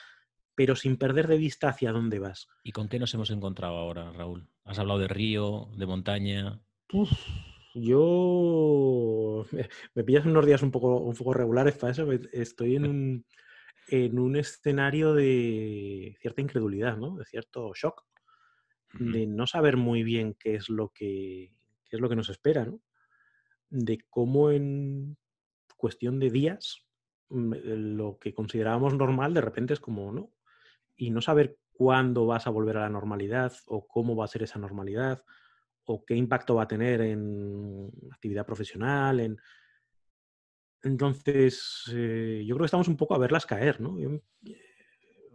Speaker 2: pero sin perder de vista hacia dónde vas.
Speaker 1: ¿Y con qué nos hemos encontrado ahora, Raúl? Has hablado de río, de montaña.
Speaker 2: yo [LAUGHS] me pillas unos días un poco, un poco regulares para eso. Pues, estoy [LAUGHS] en un, escenario de cierta incredulidad, ¿no? De cierto shock, de no saber muy bien qué es lo que, es lo que nos espera, ¿no? De cómo en cuestión de días mm, lo que considerábamos normal de repente es como, no, y no saber cuándo vas a volver a la normalidad o cómo va a ser esa normalidad o qué impacto va a tener en actividad profesional, en... Entonces, eh, yo creo que estamos un poco a verlas caer, eh,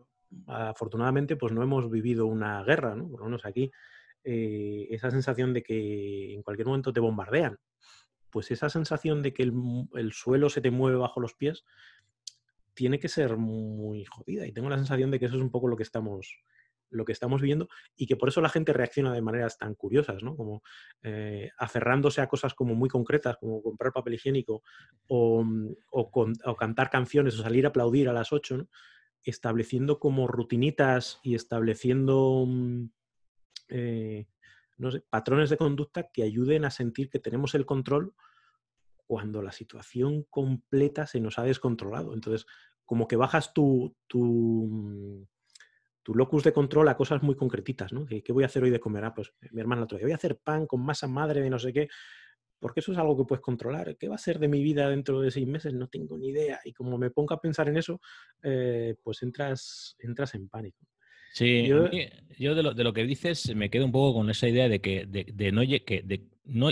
Speaker 2: afortunadamente, pues no hemos vivido una guerra, ¿no? Por lo menos aquí, eh, esa sensación de que en cualquier momento te bombardean. Pues esa sensación de que el, suelo se te mueve bajo los pies tiene que ser muy jodida. Y tengo la sensación de que eso es un poco lo que estamos lo que estamos y que por eso la gente reacciona de maneras tan curiosas, ¿no? Como eh, aferrándose a cosas como muy concretas, como comprar papel higiénico o, mm, cantar canciones o salir a aplaudir a las ocho, estableciendo como rutinitas y estableciendo mm, eh, no sé, patrones de conducta que ayuden a sentir que tenemos el control cuando la situación completa se nos ha descontrolado. Entonces, como que bajas tu, tu, tu locus de control a cosas muy concretitas, ¿no? ¿Qué, voy a hacer hoy de comer? Ah, pues eh, mi hermana la otro voy a hacer pan con masa madre de no sé qué, porque eso es algo que puedes controlar. ¿Qué va a ser de mi vida dentro de seis meses? No tengo ni idea. Y como me pongo a pensar en eso, eh, pues entras, entras en pánico.
Speaker 1: Sí, yo, de, lo, de, lo, que dices me quedo un poco con esa idea de que, de, no,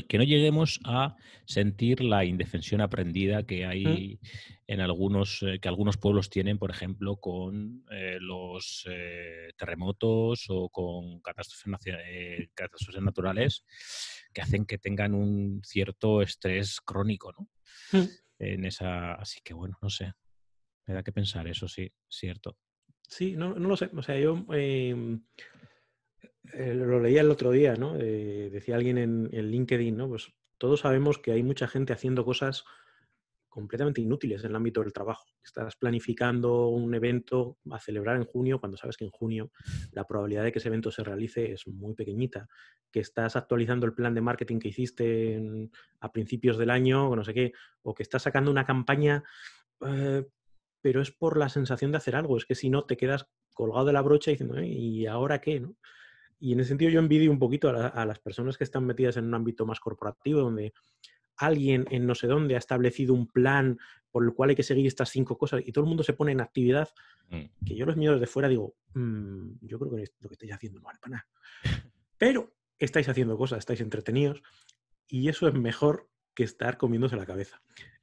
Speaker 1: que, no, lleguemos a sentir la indefensión aprendida que hay en algunos, eh, que algunos pueblos tienen, por ejemplo, con eh, los eh, terremotos o con catástrofes, naturales que hacen que tengan un cierto estrés crónico, ¿no? Mm. En esa, así que bueno, no sé. Me da que pensar, eso sí, cierto.
Speaker 2: Sí, no, no lo sé. O sea, yo em, eh, lo leía el otro día, ¿no? Eh, decía alguien en, LinkedIn, ¿no? Pues todos sabemos que hay mucha gente haciendo cosas completamente inútiles en el ámbito del trabajo. Estás planificando un evento a celebrar en junio, cuando sabes que en junio la probabilidad de que ese evento se realice es muy pequeñita, que estás actualizando el plan de marketing que hiciste a principios del año, o no sé qué, o que estás sacando una campaña eh, pero es por la sensación de hacer algo. Es que si no, te quedas colgado de la brocha diciendo, eh, ¿y ahora qué? ¿no? Y en ese sentido yo envidio un poquito a, las personas que están metidas en un ámbito más corporativo, donde alguien en no sé dónde ha establecido un plan por el cual hay que seguir estas cinco cosas y todo el mundo se pone en actividad, mm. que yo los miro desde fuera digo, mm, yo creo que lo que estáis haciendo no vale para nada. Pero estáis haciendo cosas, estáis entretenidos y eso es mejor que estar comiéndose la cabeza.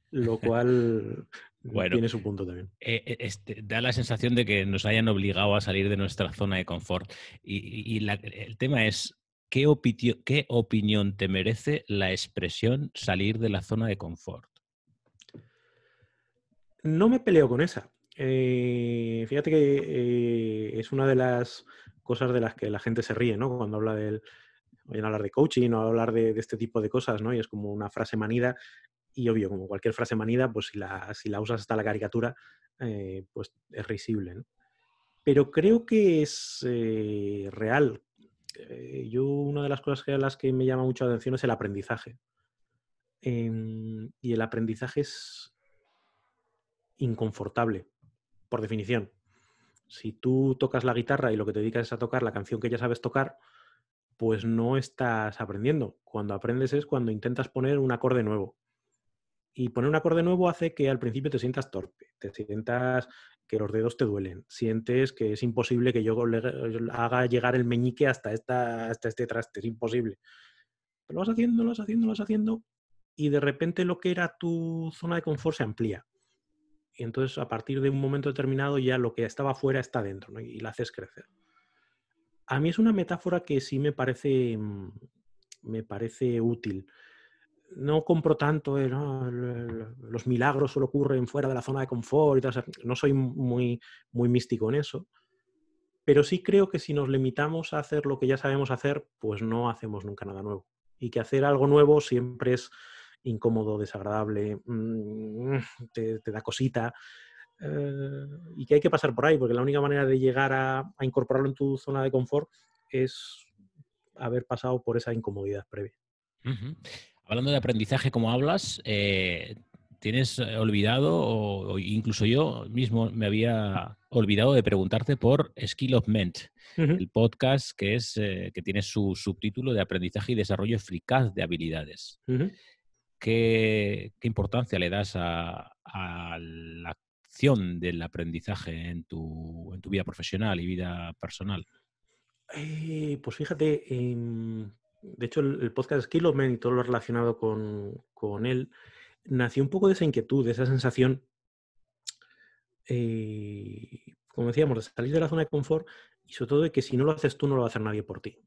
Speaker 2: Lo cual tiene su punto también.
Speaker 1: Eh, eh, este, da la sensación de que nos hayan obligado a salir de nuestra zona de confort. Y, el tema es, ¿qué, opinión te merece la expresión salir de la zona de confort?
Speaker 2: No me peleo con esa. Eh, fíjate que es una de las cosas de las que la gente se ríe, ¿no? Cuando habla del, hablar de coaching o hablar de, de, este tipo de cosas, ¿no? Y es como una frase manida y obvio, como cualquier frase manida, pues si la, si la usas hasta la caricatura, eh, pues es risible. Pero creo que es eh, real. Eh, yo una de las cosas que, a las que me llama mucho la atención es el aprendizaje. Em, y el aprendizaje es inconfortable, por definición. Si tú tocas la guitarra y lo que te dedicas es a tocar la canción que ya sabes tocar, pues no estás aprendiendo. Cuando aprendes es cuando intentas poner un acorde nuevo. Y poner un acorde nuevo hace que al principio te sientas torpe, te sientas que los dedos te duelen, sientes que es imposible que yo haga llegar el meñique hasta, este traste, es imposible. Pero lo vas haciendo, lo vas haciendo, lo vas haciendo y de repente lo que era tu zona de confort se amplía. Y entonces a partir de un momento determinado ya lo que estaba fuera está dentro y la haces crecer. A mí es una metáfora que sí me parece, mm, me parece útil no compro tanto, eh, los milagros solo ocurren fuera de la zona de confort no soy muy, muy místico en eso. Pero sí creo que si nos limitamos a hacer lo que ya sabemos hacer, pues no hacemos nunca nada nuevo. Y que hacer algo nuevo siempre es incómodo, desagradable, mm, te, da cosita. Eh, y que hay que pasar por ahí, porque la única manera de llegar a, incorporarlo en tu zona de confort es haber pasado por esa incomodidad previa.
Speaker 1: Hablando de aprendizaje, como hablas, eh, tienes eh, olvidado, o, incluso yo mismo me había olvidado de preguntarte por Skill of Ment, el podcast que, es, eh, que tiene su subtítulo de Aprendizaje y Desarrollo Eficaz de Habilidades. ¿Qué, importancia le das a, la acción del aprendizaje en tu, vida profesional y vida personal?
Speaker 2: pues fíjate, em, de hecho el, Skill podcast Kilomen y todo lo relacionado con, él, nació un poco de esa inquietud, de esa sensación, eh, como decíamos, de salir de la zona de confort y sobre todo de que si no lo haces tú, no lo va a hacer nadie por ti.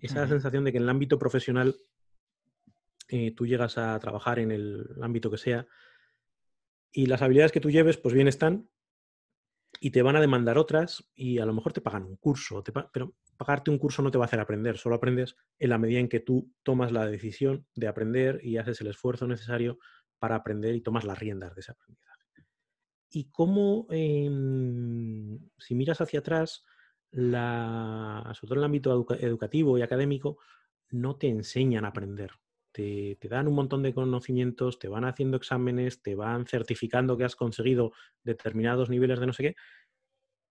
Speaker 2: Esa sensación de que en el ámbito profesional eh, tú llegas a trabajar en el ámbito que sea y las habilidades que tú lleves, pues bien están, y te van a demandar otras y a lo mejor te pagan un curso, pero pagarte un curso no te va a hacer aprender, solo aprendes en la medida en que tú tomas la decisión de aprender y haces el esfuerzo necesario para aprender y tomas las riendas de ese aprendizaje. Y cómo, em, si miras hacia atrás, sobre todo en el ámbito educativo y académico, no te enseñan a aprender, te, dan un montón de conocimientos, te van haciendo exámenes, te van certificando que has conseguido determinados niveles de no sé qué,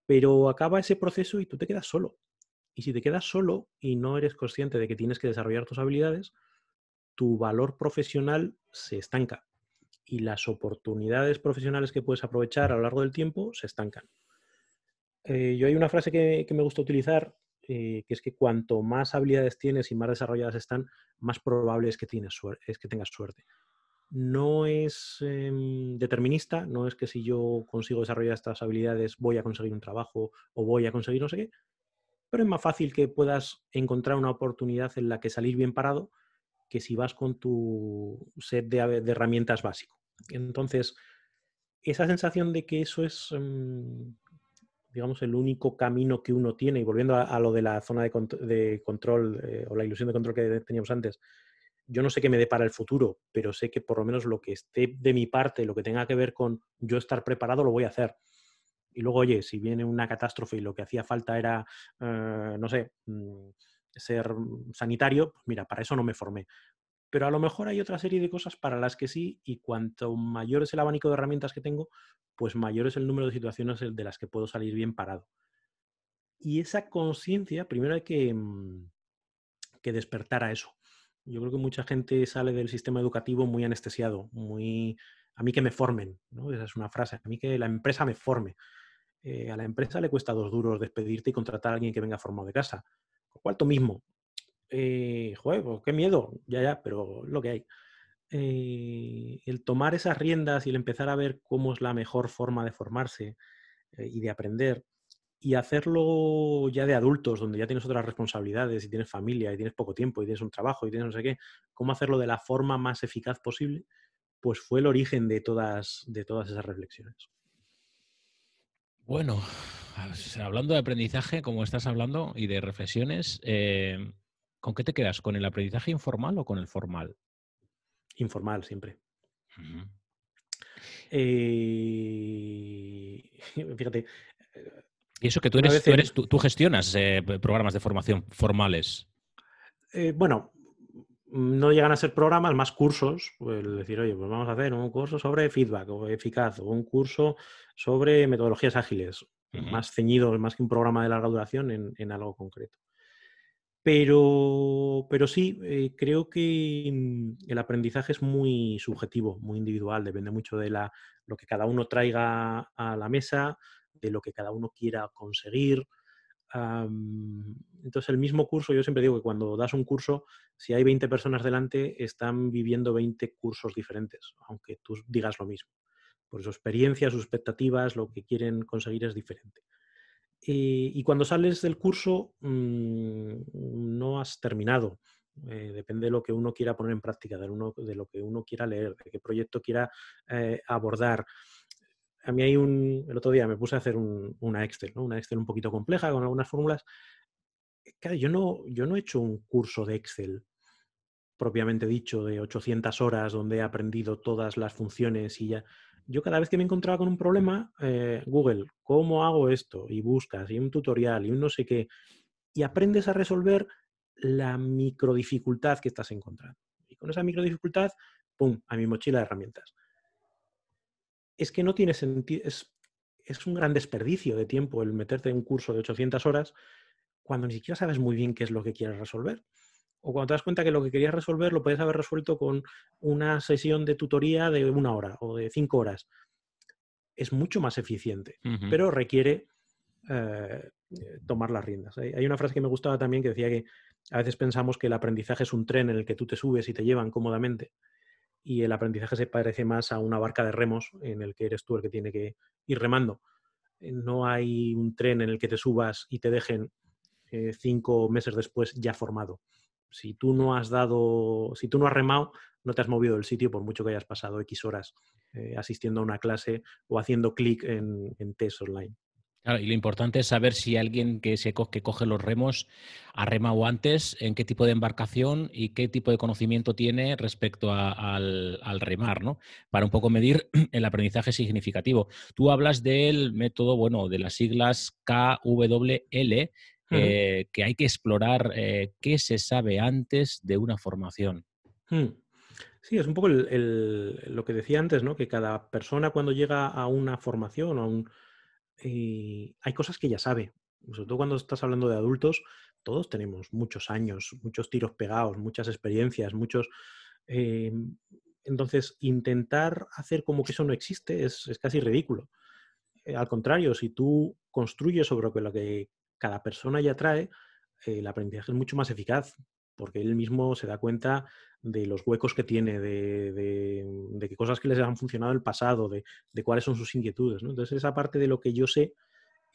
Speaker 2: pero acaba ese proceso y tú te quedas solo. Y si te quedas solo y no eres consciente de que tienes que desarrollar tus habilidades, tu valor profesional se estanca y las oportunidades profesionales que puedes aprovechar a lo largo del tiempo se estancan. Eh, yo hay una frase que me gusta utilizar eh, que es que cuanto más habilidades tienes y más desarrolladas están, más probable es que, tienes es que tengas suerte. No es em, determinista, no es que si yo consigo desarrollar estas habilidades voy a conseguir un trabajo o voy a conseguir no sé qué, pero es más fácil que puedas encontrar una oportunidad en la que salir bien parado que si vas con tu set de, herramientas básico. Entonces, esa sensación de que eso es em, digamos, el único camino que uno tiene, y volviendo a, lo de la zona de, control eh, o la ilusión de control que teníamos antes, yo no sé qué me depara el futuro, pero sé que por lo menos lo que esté de mi parte, lo que tenga que ver con yo estar preparado, lo voy a hacer. Y luego, oye, si viene una catástrofe y lo que hacía falta era, eh, no sé, mm, ser sanitario, pues mira, para eso no me formé. Pero a lo mejor hay otra serie de cosas para las que sí, y cuanto mayor es el abanico de herramientas que tengo, pues mayor es el número de situaciones de las que puedo salir bien parado. Y esa conciencia, primero hay que, mm, que despertar a eso. Yo creo que mucha gente sale del sistema educativo muy anestesiado, muy a mí que me formen, ¿no? Esa es una frase, a mí que la empresa me forme. Eh, a la empresa le cuesta dos duros despedirte y contratar a alguien que venga formado de casa. Lo cual tú mismo, eh, Juego, pues, qué miedo, ya, ya, pero lo que hay. Eh, el tomar esas riendas y el empezar a ver cómo es la mejor forma de formarse eh, y de aprender y hacerlo ya de adultos, donde ya tienes otras responsabilidades y tienes familia y tienes poco tiempo y tienes un trabajo y tienes no sé qué, cómo hacerlo de la forma más eficaz posible, pues fue el origen de todas, de todas esas reflexiones.
Speaker 1: Bueno, [SIGHS] hablando de aprendizaje, como estás hablando, y de reflexiones, ¿Con qué te quedas? ¿Con el aprendizaje informal o con el formal? Informal, siempre.
Speaker 2: Eh, [LAUGHS] fíjate.
Speaker 1: Eh, y eso que tú, eres, tú, gestionas eh, programas de formación formales.
Speaker 2: bueno, no llegan a ser programas, más cursos. Pues, decir, oye, pues vamos a hacer un curso sobre feedback o eficaz, o un curso sobre metodologías ágiles, más ceñidos, más que un programa de larga duración en algo concreto. Pero, sí, eh, creo que mm, el aprendizaje es muy subjetivo, muy individual, depende mucho de la, lo que cada uno traiga a la mesa, de lo que cada uno quiera conseguir. entonces, el mismo curso, yo siempre digo que cuando das un curso, si hay 20 personas delante, están viviendo 20 cursos diferentes, aunque tú digas lo mismo. Por su experiencia, sus expectativas, lo que quieren conseguir es diferente y cuando sales del curso mm, no has terminado. Eh, depende de lo que uno quiera poner en práctica, de, lo que uno quiera leer, de qué proyecto quiera eh, abordar. A mí hay un, el otro día me puse a hacer un, una Excel, una Excel un poquito compleja con algunas fórmulas. Eh, yo no, yo no he hecho un curso de Excel propiamente dicho de 800 horas donde he aprendido todas las funciones y ya yo cada vez que me encontraba con un problema, eh, Google, ¿cómo hago esto? Y buscas, y un tutorial, y un no sé qué, y aprendes a resolver la microdificultad que estás encontrando. Y con esa microdificultad, ¡pum!, a mi mochila de herramientas. Es que no tiene sentido, es, es un gran desperdicio de tiempo el meterte en un curso de 800 horas cuando ni siquiera sabes muy bien qué es lo que quieres resolver o cuando te das cuenta que lo que querías resolver lo puedes haber resuelto con una sesión de tutoría de una hora o de cinco horas. Es mucho más eficiente, pero requiere eh, tomar las riendas. Hay, una frase que me gustaba también que decía que a veces pensamos que el aprendizaje es un tren en el que tú te subes y te llevan cómodamente. Y el aprendizaje se parece más a una barca de remos en el que eres tú el que tiene que ir remando. No hay un tren en el que te subas y te dejen eh, cinco meses después ya formado si tú no has dado, si tú no has remado, no te has movido del sitio por mucho que hayas pasado X horas eh, asistiendo a una clase o haciendo clic en, test online.
Speaker 1: y lo importante es saber si alguien que, coge los remos ha remado antes, en qué tipo de embarcación y qué tipo de conocimiento tiene respecto al, al, remar, ¿no? Para un poco medir [CLEARS THROAT] el aprendizaje significativo. Tú hablas del método, bueno, de las siglas KWL, eh, que hay que explorar eh, qué se sabe antes de una formación.
Speaker 2: Hmm. Sí, es un poco lo que decía antes, ¿no? Que cada persona cuando llega a una formación eh, hay cosas que ya sabe. Sobre todo cuando estás hablando de adultos, todos tenemos muchos años, muchos tiros pegados, muchas experiencias, muchos. entonces, intentar hacer como que eso no existe es, casi ridículo. al contrario, si tú construyes sobre lo que, lo que cada persona ya trae, eh, el aprendizaje es mucho más eficaz, porque él mismo se da cuenta de los huecos que tiene, de, qué cosas que les han funcionado en el pasado, de, cuáles son sus inquietudes. Entonces, esa parte de lo que yo sé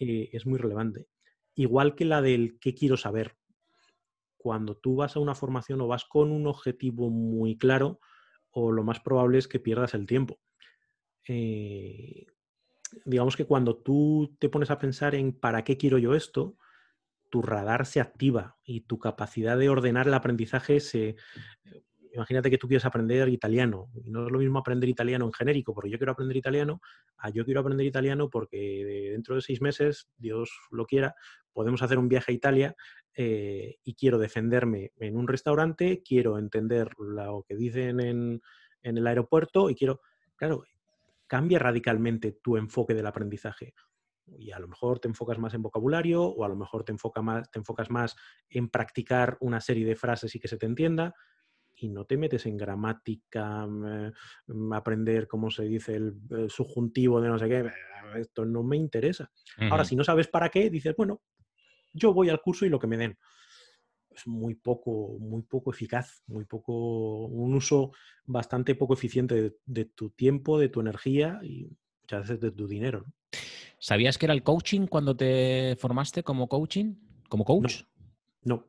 Speaker 2: eh, es muy relevante. Igual que la del qué quiero saber. Cuando tú vas a una formación o vas con un objetivo muy claro, o lo más probable es que pierdas el tiempo. Eh, digamos que cuando tú te pones a pensar en para qué quiero yo esto, tu radar se activa y tu capacidad de ordenar el aprendizaje se... Imagínate que tú quieres aprender italiano. no es lo mismo aprender italiano en genérico, porque yo quiero aprender italiano, a yo quiero aprender italiano porque eh, dentro de seis meses, Dios lo quiera, podemos hacer un viaje a Italia eh, y quiero defenderme en un restaurante, quiero entender lo que dicen en, en el aeropuerto y quiero... Claro, cambia radicalmente tu enfoque del aprendizaje. Y a lo mejor te enfocas más en vocabulario o a lo mejor te, enfoca más, te enfocas más en practicar una serie de frases y que se te entienda y no te metes en gramática, mm, aprender cómo se dice el, eh, subjuntivo de no sé qué, eh, esto no me interesa. Ahora, si no sabes para qué, dices, bueno, yo voy al curso y lo que me den es muy poco, muy poco eficaz, muy poco, un uso bastante poco eficiente de, tu tiempo, de tu energía y muchas veces de tu dinero. ¿Sabías que
Speaker 1: era el coaching cuando te formaste como coaching? ¿Como coach? No.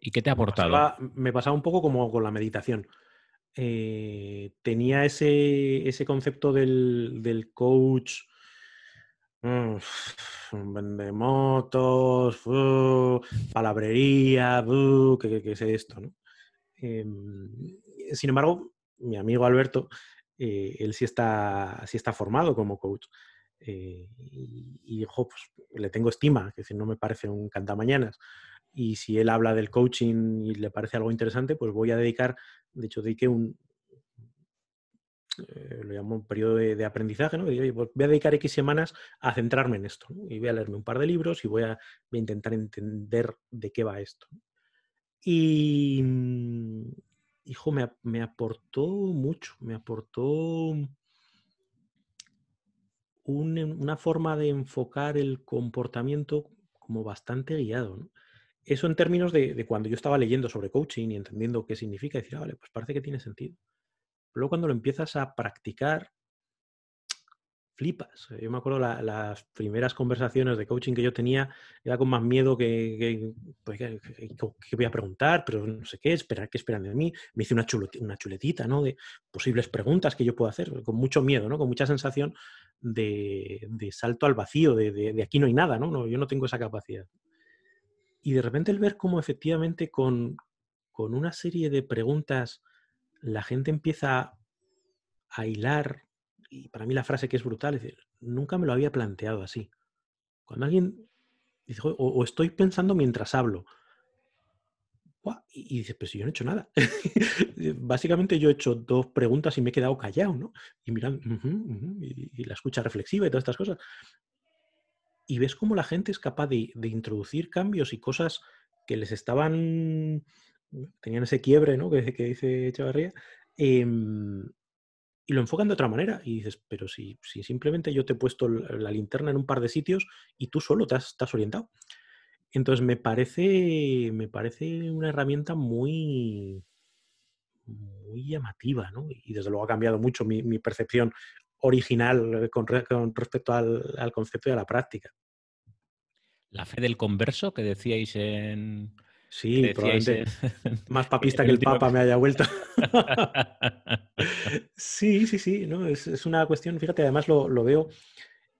Speaker 1: ¿Y qué te ha aportado?
Speaker 2: Me pasaba, un poco como con la meditación. Eh, tenía ese, concepto del, del coach Mm, vende motos, palabrería, que ¿qué, es esto? ¿no? Em, sin embargo, mi amigo Alberto, eh, él sí está, sí está formado como coach. Eh, y, pues, le tengo estima, es si no me parece un cantamañanas. Y si él habla del coaching y le parece algo interesante, pues voy a dedicar, de hecho dediqué un, eh, lo llamo un periodo de, aprendizaje, pues voy a dedicar X semanas a centrarme en esto, Y voy a leerme un par de libros y voy a, intentar entender de qué va esto. Y, mm, hijo, me, aportó mucho, me aportó una forma de enfocar el comportamiento como bastante guiado, Eso en términos de, cuando yo estaba leyendo sobre coaching y entendiendo qué significa, decir, ah, vale, pues parece que tiene sentido luego cuando lo empiezas a practicar, flipas. Yo me acuerdo las primeras conversaciones de coaching que yo tenía, era con más miedo pues, que, que, voy a preguntar, pero no sé qué, esperar, qué esperan de mí. Me hice una, chuletita, ¿no? De posibles preguntas que yo puedo hacer, con mucho miedo, ¿no? Con mucha sensación de, salto al vacío, de, aquí no hay nada, Yo no tengo esa capacidad. Y de repente el ver cómo efectivamente con, con una serie de preguntas la gente empieza a hilar, y para mí la frase que es brutal es decir, nunca me lo había planteado así. Cuando alguien dice, o, estoy pensando mientras hablo, y, dices, pero si yo no he hecho nada. [LAUGHS] Básicamente yo he hecho dos preguntas y me he quedado callado, ¿no? Y miran y, la escucha reflexiva y todas estas cosas. Y ves cómo la gente es capaz de introducir cambios y cosas que les estaban tenían ese quiebre, Que, dice Chavarría, em, y lo enfocan de otra manera. Y dices, pero si, simplemente yo te he puesto la, linterna en un par de sitios y tú solo te has, orientado. Entonces me parece, me parece una herramienta muy, muy llamativa, ¿no? Y desde luego ha cambiado mucho mi, percepción original con, respecto al, concepto y a la práctica.
Speaker 1: La fe del converso que decíais en, Sí, probablemente. [LAUGHS] Más papista que el Papa me haya vuelto. [LAUGHS]
Speaker 2: sí, sí, sí. No, es, una cuestión, fíjate, además lo, veo.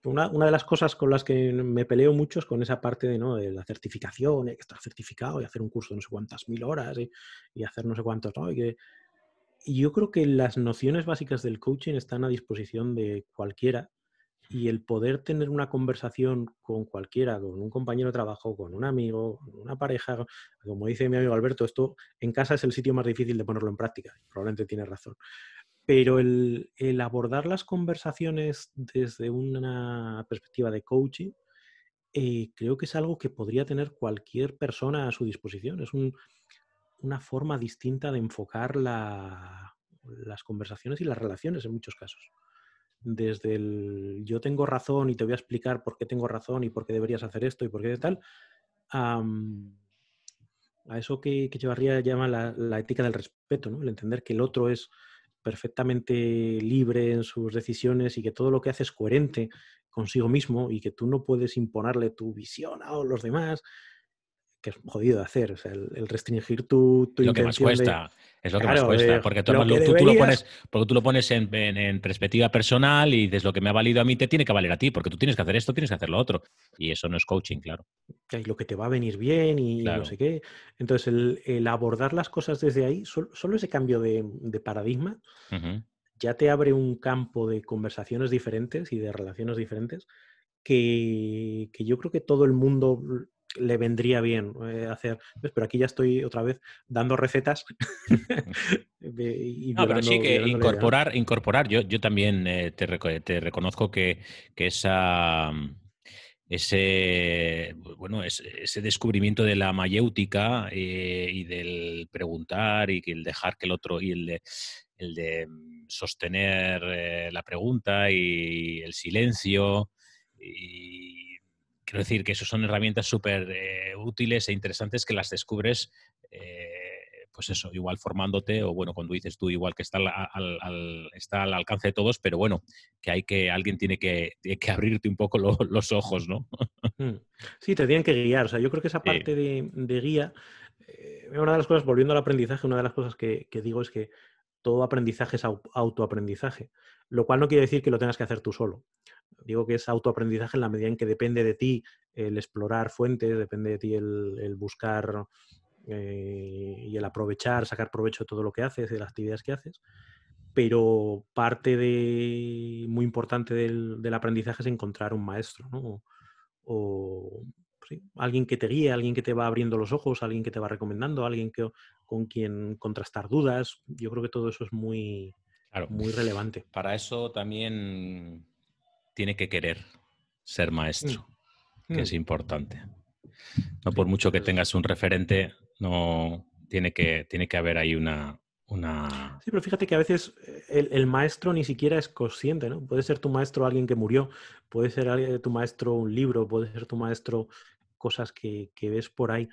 Speaker 2: Una, de las cosas con las que me peleo mucho es con esa parte de, ¿no? de la certificación, hay que estar certificado y hacer un curso de no sé cuántas mil horas y, hacer no sé cuántos, ¿no? Y yo creo que las nociones básicas del coaching están a disposición de cualquiera y el poder tener una conversación con cualquiera, con un compañero de trabajo, con un amigo, con una pareja, como dice mi amigo Alberto, esto en casa es el sitio más difícil de ponerlo en práctica, probablemente tiene razón. Pero el, abordar las conversaciones desde una perspectiva de coaching, eh, creo que es algo que podría tener cualquier persona a su disposición. Es una forma distinta de enfocar las conversaciones y las relaciones en muchos casos desde el yo tengo razón y te voy a explicar por qué tengo razón y por qué deberías hacer esto y por qué tal, a, eso que, que llama la, ética del respeto, ¿no? el entender que el otro es perfectamente libre en sus decisiones y que todo lo que hace es coherente consigo mismo y que tú no puedes imponerle tu visión a los demás que es jodido de hacer. O sea, el, restringir tu, tu lo que más cuesta. Es lo que más cuesta, eh, porque tú lo, pones,
Speaker 1: porque tú lo pones en, perspectiva personal y desde lo que me ha valido a mí te tiene que valer a ti, porque tú tienes que hacer esto, tienes que hacer lo otro. Y eso no es coaching, claro.
Speaker 2: Y lo que te va a venir bien y no sé qué. Entonces, el, abordar las cosas desde ahí, solo, ese cambio de, paradigma ya te abre un campo de conversaciones diferentes y de relaciones diferentes que, que yo creo que todo el mundo le vendría bien eh, hacer. Pero aquí ya estoy otra vez dando recetas. que incorporar,
Speaker 1: incorporar. Yo, yo también eh, te, eh, te, reconozco que, esa ese, bueno, ese descubrimiento de la mayéutica y del preguntar y el dejar que el otro y el de, el de mm, sostener la pregunta y el silencio y es decir que eso son herramientas súper eh, útiles e interesantes que las descubres, eh, pues eso, igual formándote o bueno, cuando dices tú, igual que está al, alcance de todos, pero bueno, que hay que, alguien tiene que, abrirte un poco los ojos, ¿no? Mm.
Speaker 2: Sí, te tienen que guiar. O sea, yo creo que esa parte de, guía, eh, una de las cosas, volviendo al aprendizaje, una de las cosas que digo es que todo aprendizaje es autoaprendizaje, lo cual no quiere decir que lo tengas que hacer tú solo. Digo que es autoaprendizaje en la medida en que depende de ti el explorar fuentes, depende de ti el, buscar eh, y el aprovechar, sacar provecho de todo lo que haces, de las actividades que haces. Pero parte de, muy importante del, aprendizaje es encontrar un maestro, O, alguien que te guíe, alguien que te va abriendo los ojos, alguien que te va recomendando, alguien que, con quien contrastar dudas. Yo creo que todo eso es muy, claro. muy relevante.
Speaker 1: Para eso también tiene que querer ser maestro, mm. que mm. es importante. No por mucho que tengas un referente, no tiene que, tiene que haber ahí una,
Speaker 2: una... Sí, pero fíjate que a veces eh, el, maestro ni siquiera es consciente, ¿no? Puede ser tu maestro alguien que murió, puede ser alguien, tu maestro un libro, puede ser tu maestro cosas que, ves por ahí.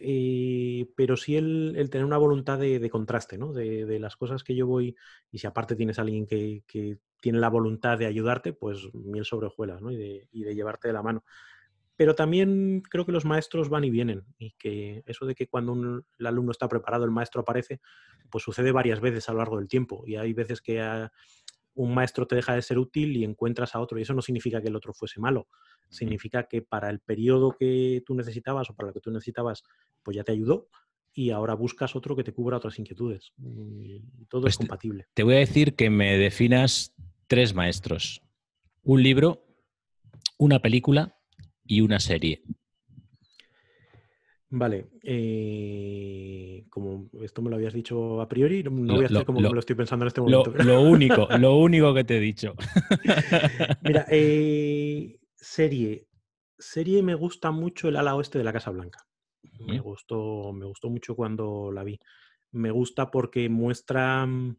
Speaker 2: Eh, pero sí el, tener una voluntad de, contraste, ¿no? De, las cosas que yo voy, y si aparte tienes a alguien que tiene la voluntad de ayudarte, pues miel sobre hojuelas ¿no? y, de, llevarte de la mano. Pero también creo que los maestros van y vienen y que eso de que cuando el alumno está preparado el maestro aparece, pues sucede varias veces a lo largo del tiempo y hay veces que ah, un maestro te deja de ser útil y encuentras a otro y eso no significa que el otro fuese malo, significa que para el periodo que tú necesitabas o para lo que tú necesitabas, pues ya te ayudó y ahora buscas otro que te cubra otras inquietudes. Mm, todo es pues compatible.
Speaker 1: Te voy a decir que me definas tres maestros. Un libro, una película y una serie. Vale,
Speaker 2: eh, como esto me lo habías dicho a priori, no voy a hacer como me lo estoy pensando en este momento. Lo, único, [LAUGHS] lo
Speaker 1: único que te he dicho. [LAUGHS]
Speaker 2: Mira, [LAUGHS] eh, serie. Serie me gusta mucho el ala oeste de la Casa Blanca. Me gustó, me gustó mucho cuando la vi. Me gusta porque muestra, mm,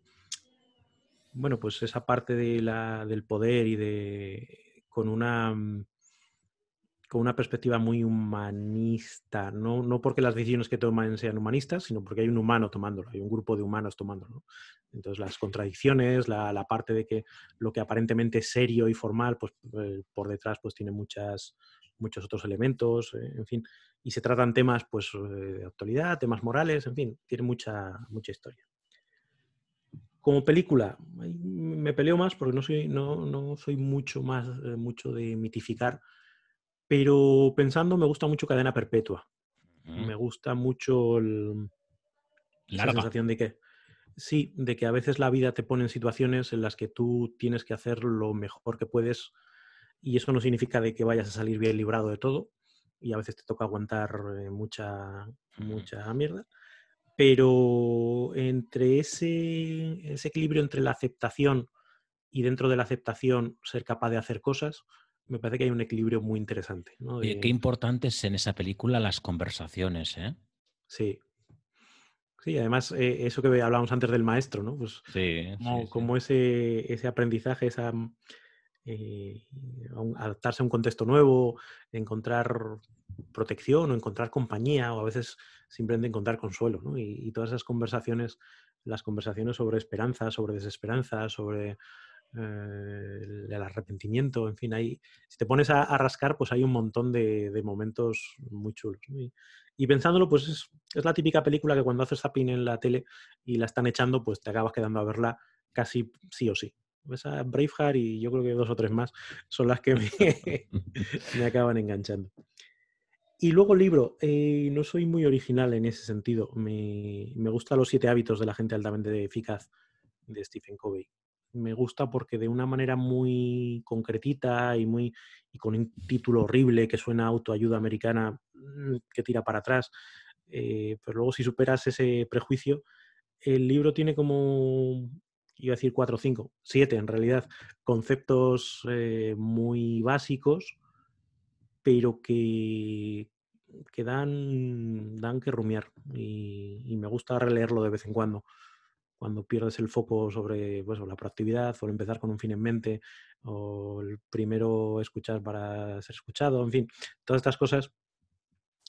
Speaker 2: bueno, pues esa parte de la, del poder y de con una mm, con una perspectiva muy humanista, no, porque las decisiones que toman sean humanistas, sino porque hay un humano tomándolo, hay un grupo de humanos tomándolo. Entonces las contradicciones, la, la, parte de que lo que aparentemente es serio y formal, pues eh, por detrás pues tiene muchas, muchos otros elementos, eh, en fin, y se tratan temas pues, eh, de actualidad, temas morales, en fin, tiene mucha, mucha historia. Como película, me peleo más porque no soy, no, no soy mucho más eh, mucho de mitificar, pero pensando me gusta mucho Cadena Perpetua. Me gusta mucho la sensación de que, sí, de que a veces la vida te pone en situaciones en las que tú tienes que hacer lo mejor que puedes y eso no significa de que vayas a salir bien librado de todo, y a veces te toca aguantar eh, mucha, mucha mierda. Pero entre ese, ese equilibrio entre la aceptación y dentro de la aceptación ser capaz de hacer cosas, me parece que hay un equilibrio muy interesante.
Speaker 1: ¿no? Qué importantes en esa película las conversaciones, ¿eh? Sí.
Speaker 2: Sí, además, eh, eso que hablábamos antes del maestro, ¿no? Pues como, como ese, ese, aprendizaje, esa, eh, adaptarse a un contexto nuevo, encontrar protección o encontrar compañía o a veces simplemente encontrar consuelo. Y, todas esas conversaciones, las conversaciones sobre esperanza, sobre desesperanza, sobre eh, el arrepentimiento, en fin, ahí si te pones a, rascar, pues hay un montón de, momentos muy chulos. Y, pensándolo, pues es, es, la típica película que cuando haces zapping en la tele y la están echando, pues te acabas quedando a verla casi sí o sí. Esa Braveheart y yo creo que dos o tres más son las que me, [LAUGHS] [LAUGHS] acaban enganchando. Y luego libro, eh, no soy muy original en ese sentido. Me, me gustan los siete hábitos de la gente altamente eficaz de Stephen Covey me gusta porque de una manera muy concretita y muy y con un título horrible que suena autoayuda americana mm, que tira para atrás eh, pero luego si superas ese prejuicio el libro tiene como iba a decir cuatro, cinco, siete en realidad, conceptos eh, muy básicos, pero que, dan, que rumiar y, me gusta releerlo de vez en cuando, cuando pierdes el foco sobre pues, la proactividad o empezar con un fin en mente o el primero escuchar para ser escuchado, en fin, todas estas cosas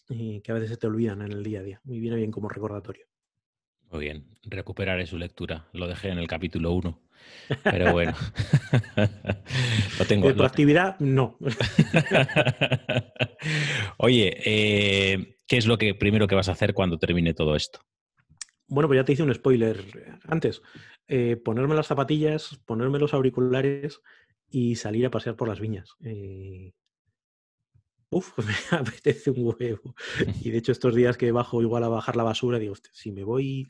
Speaker 2: eh, que a veces se te olvidan en el día a día y viene bien como recordatorio.
Speaker 1: Muy bien, recuperaré su lectura. Lo dejé en el capítulo 1. Pero [LAUGHS] bueno, no [LAUGHS] tengo. De actividad, no. [LAUGHS] Oye, eh, ¿qué es lo que primero que vas a hacer cuando termine todo esto?
Speaker 2: Bueno, pues ya te hice un spoiler antes. Eh, ponerme las zapatillas, ponerme los auriculares y salir a pasear por las viñas. Eh, Uf, [LAUGHS] me apetece un huevo. [LAUGHS] Y de hecho estos días que bajo igual a bajar la basura, digo, si me voy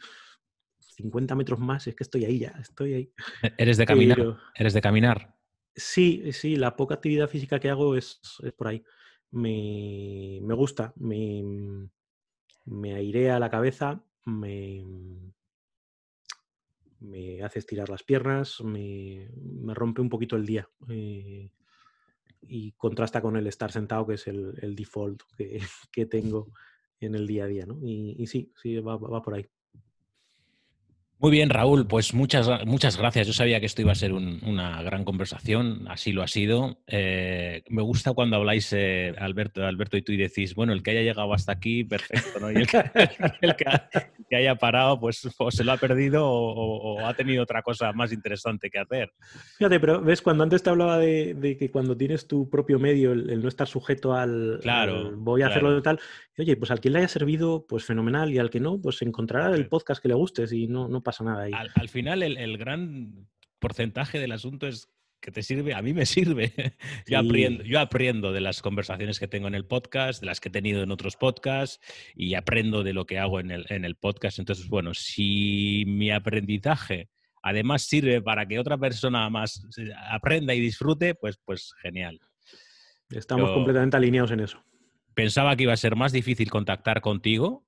Speaker 2: 50 metros más, es que estoy ahí ya, estoy ahí. E-, ¿Eres de caminar? ¿Eres de caminar? Sí, sí, la poca actividad física que hago es, por ahí. Me, me gusta, me, me, airea la cabeza, me, me hace estirar las piernas, me, me rompe un poquito el día. Eh, y contrasta con el estar sentado, que es el, default que, [LAUGHS] que, tengo en el día a día, ¿no? Y, y sí, sí, va, va por ahí.
Speaker 1: Muy bien, Raúl, pues muchas, muchas gracias. Yo sabía que esto iba a ser una gran conversación, así lo ha sido. Eh, me gusta cuando habláis, eh, Alberto, Alberto y tú, y decís, bueno, el que haya llegado hasta aquí, perfecto, ¿no? Y el que, [LAUGHS] haya parado, pues o se lo ha perdido o, ha tenido otra cosa más interesante que hacer.
Speaker 2: Fíjate, pero ves, cuando antes te hablaba de, que cuando tienes tu propio medio, el, no estar sujeto al, voy a hacerlo de tal, oye, pues al que le haya servido, pues fenomenal, y al que no, pues encontrará el podcast que le guste, y no, no al,
Speaker 1: final, el, gran porcentaje del asunto es que te sirve, a mí me sirve. [LAUGHS] Yo, aprendo, de las conversaciones que tengo en el podcast, de las que he tenido en otros podcasts y aprendo de lo que hago en el, podcast. Entonces, bueno, si mi aprendizaje además sirve para que otra persona más aprenda y disfrute, pues, pues genial. Estamos completamente alineados en eso. Pensaba que iba a ser más difícil contactar contigo,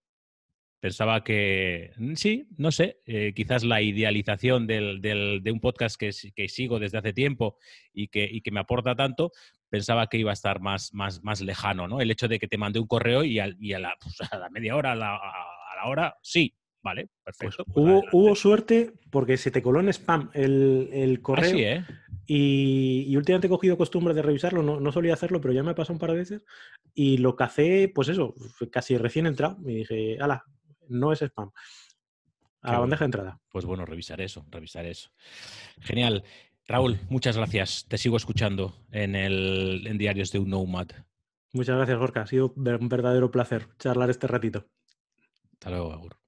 Speaker 1: pensaba que mm, sí, no sé, eh, quizás la idealización del, del, de un podcast que, sigo desde hace tiempo y que, que, me aporta tanto, pensaba que iba a estar más, más, más lejano, ¿no? El hecho de que te mandé un correo y, [LAUGHS] pues, a, la, media hora, a la, hora, sí, Vale, pues perfecto. Pues
Speaker 2: hubo, hubo, suerte porque se te coló en spam el, ah, correo. ¿eh? y, últimamente he cogido costumbre de revisarlo, no, solía hacerlo, pero ya me ha pasado un par de veces. Y lo que cacé, pues eso, casi recién entrado. Me dije, ala, no es spam.
Speaker 1: A la bandeja de entrada. Pues bueno, revisar eso, revisar eso. Genial. Raúl, muchas gracias. Te sigo escuchando en, el, en Diarios de un Nomad.
Speaker 2: Muchas gracias, Gorka. Ha sido un verdadero placer charlar este ratito.
Speaker 1: Hasta luego, Agur.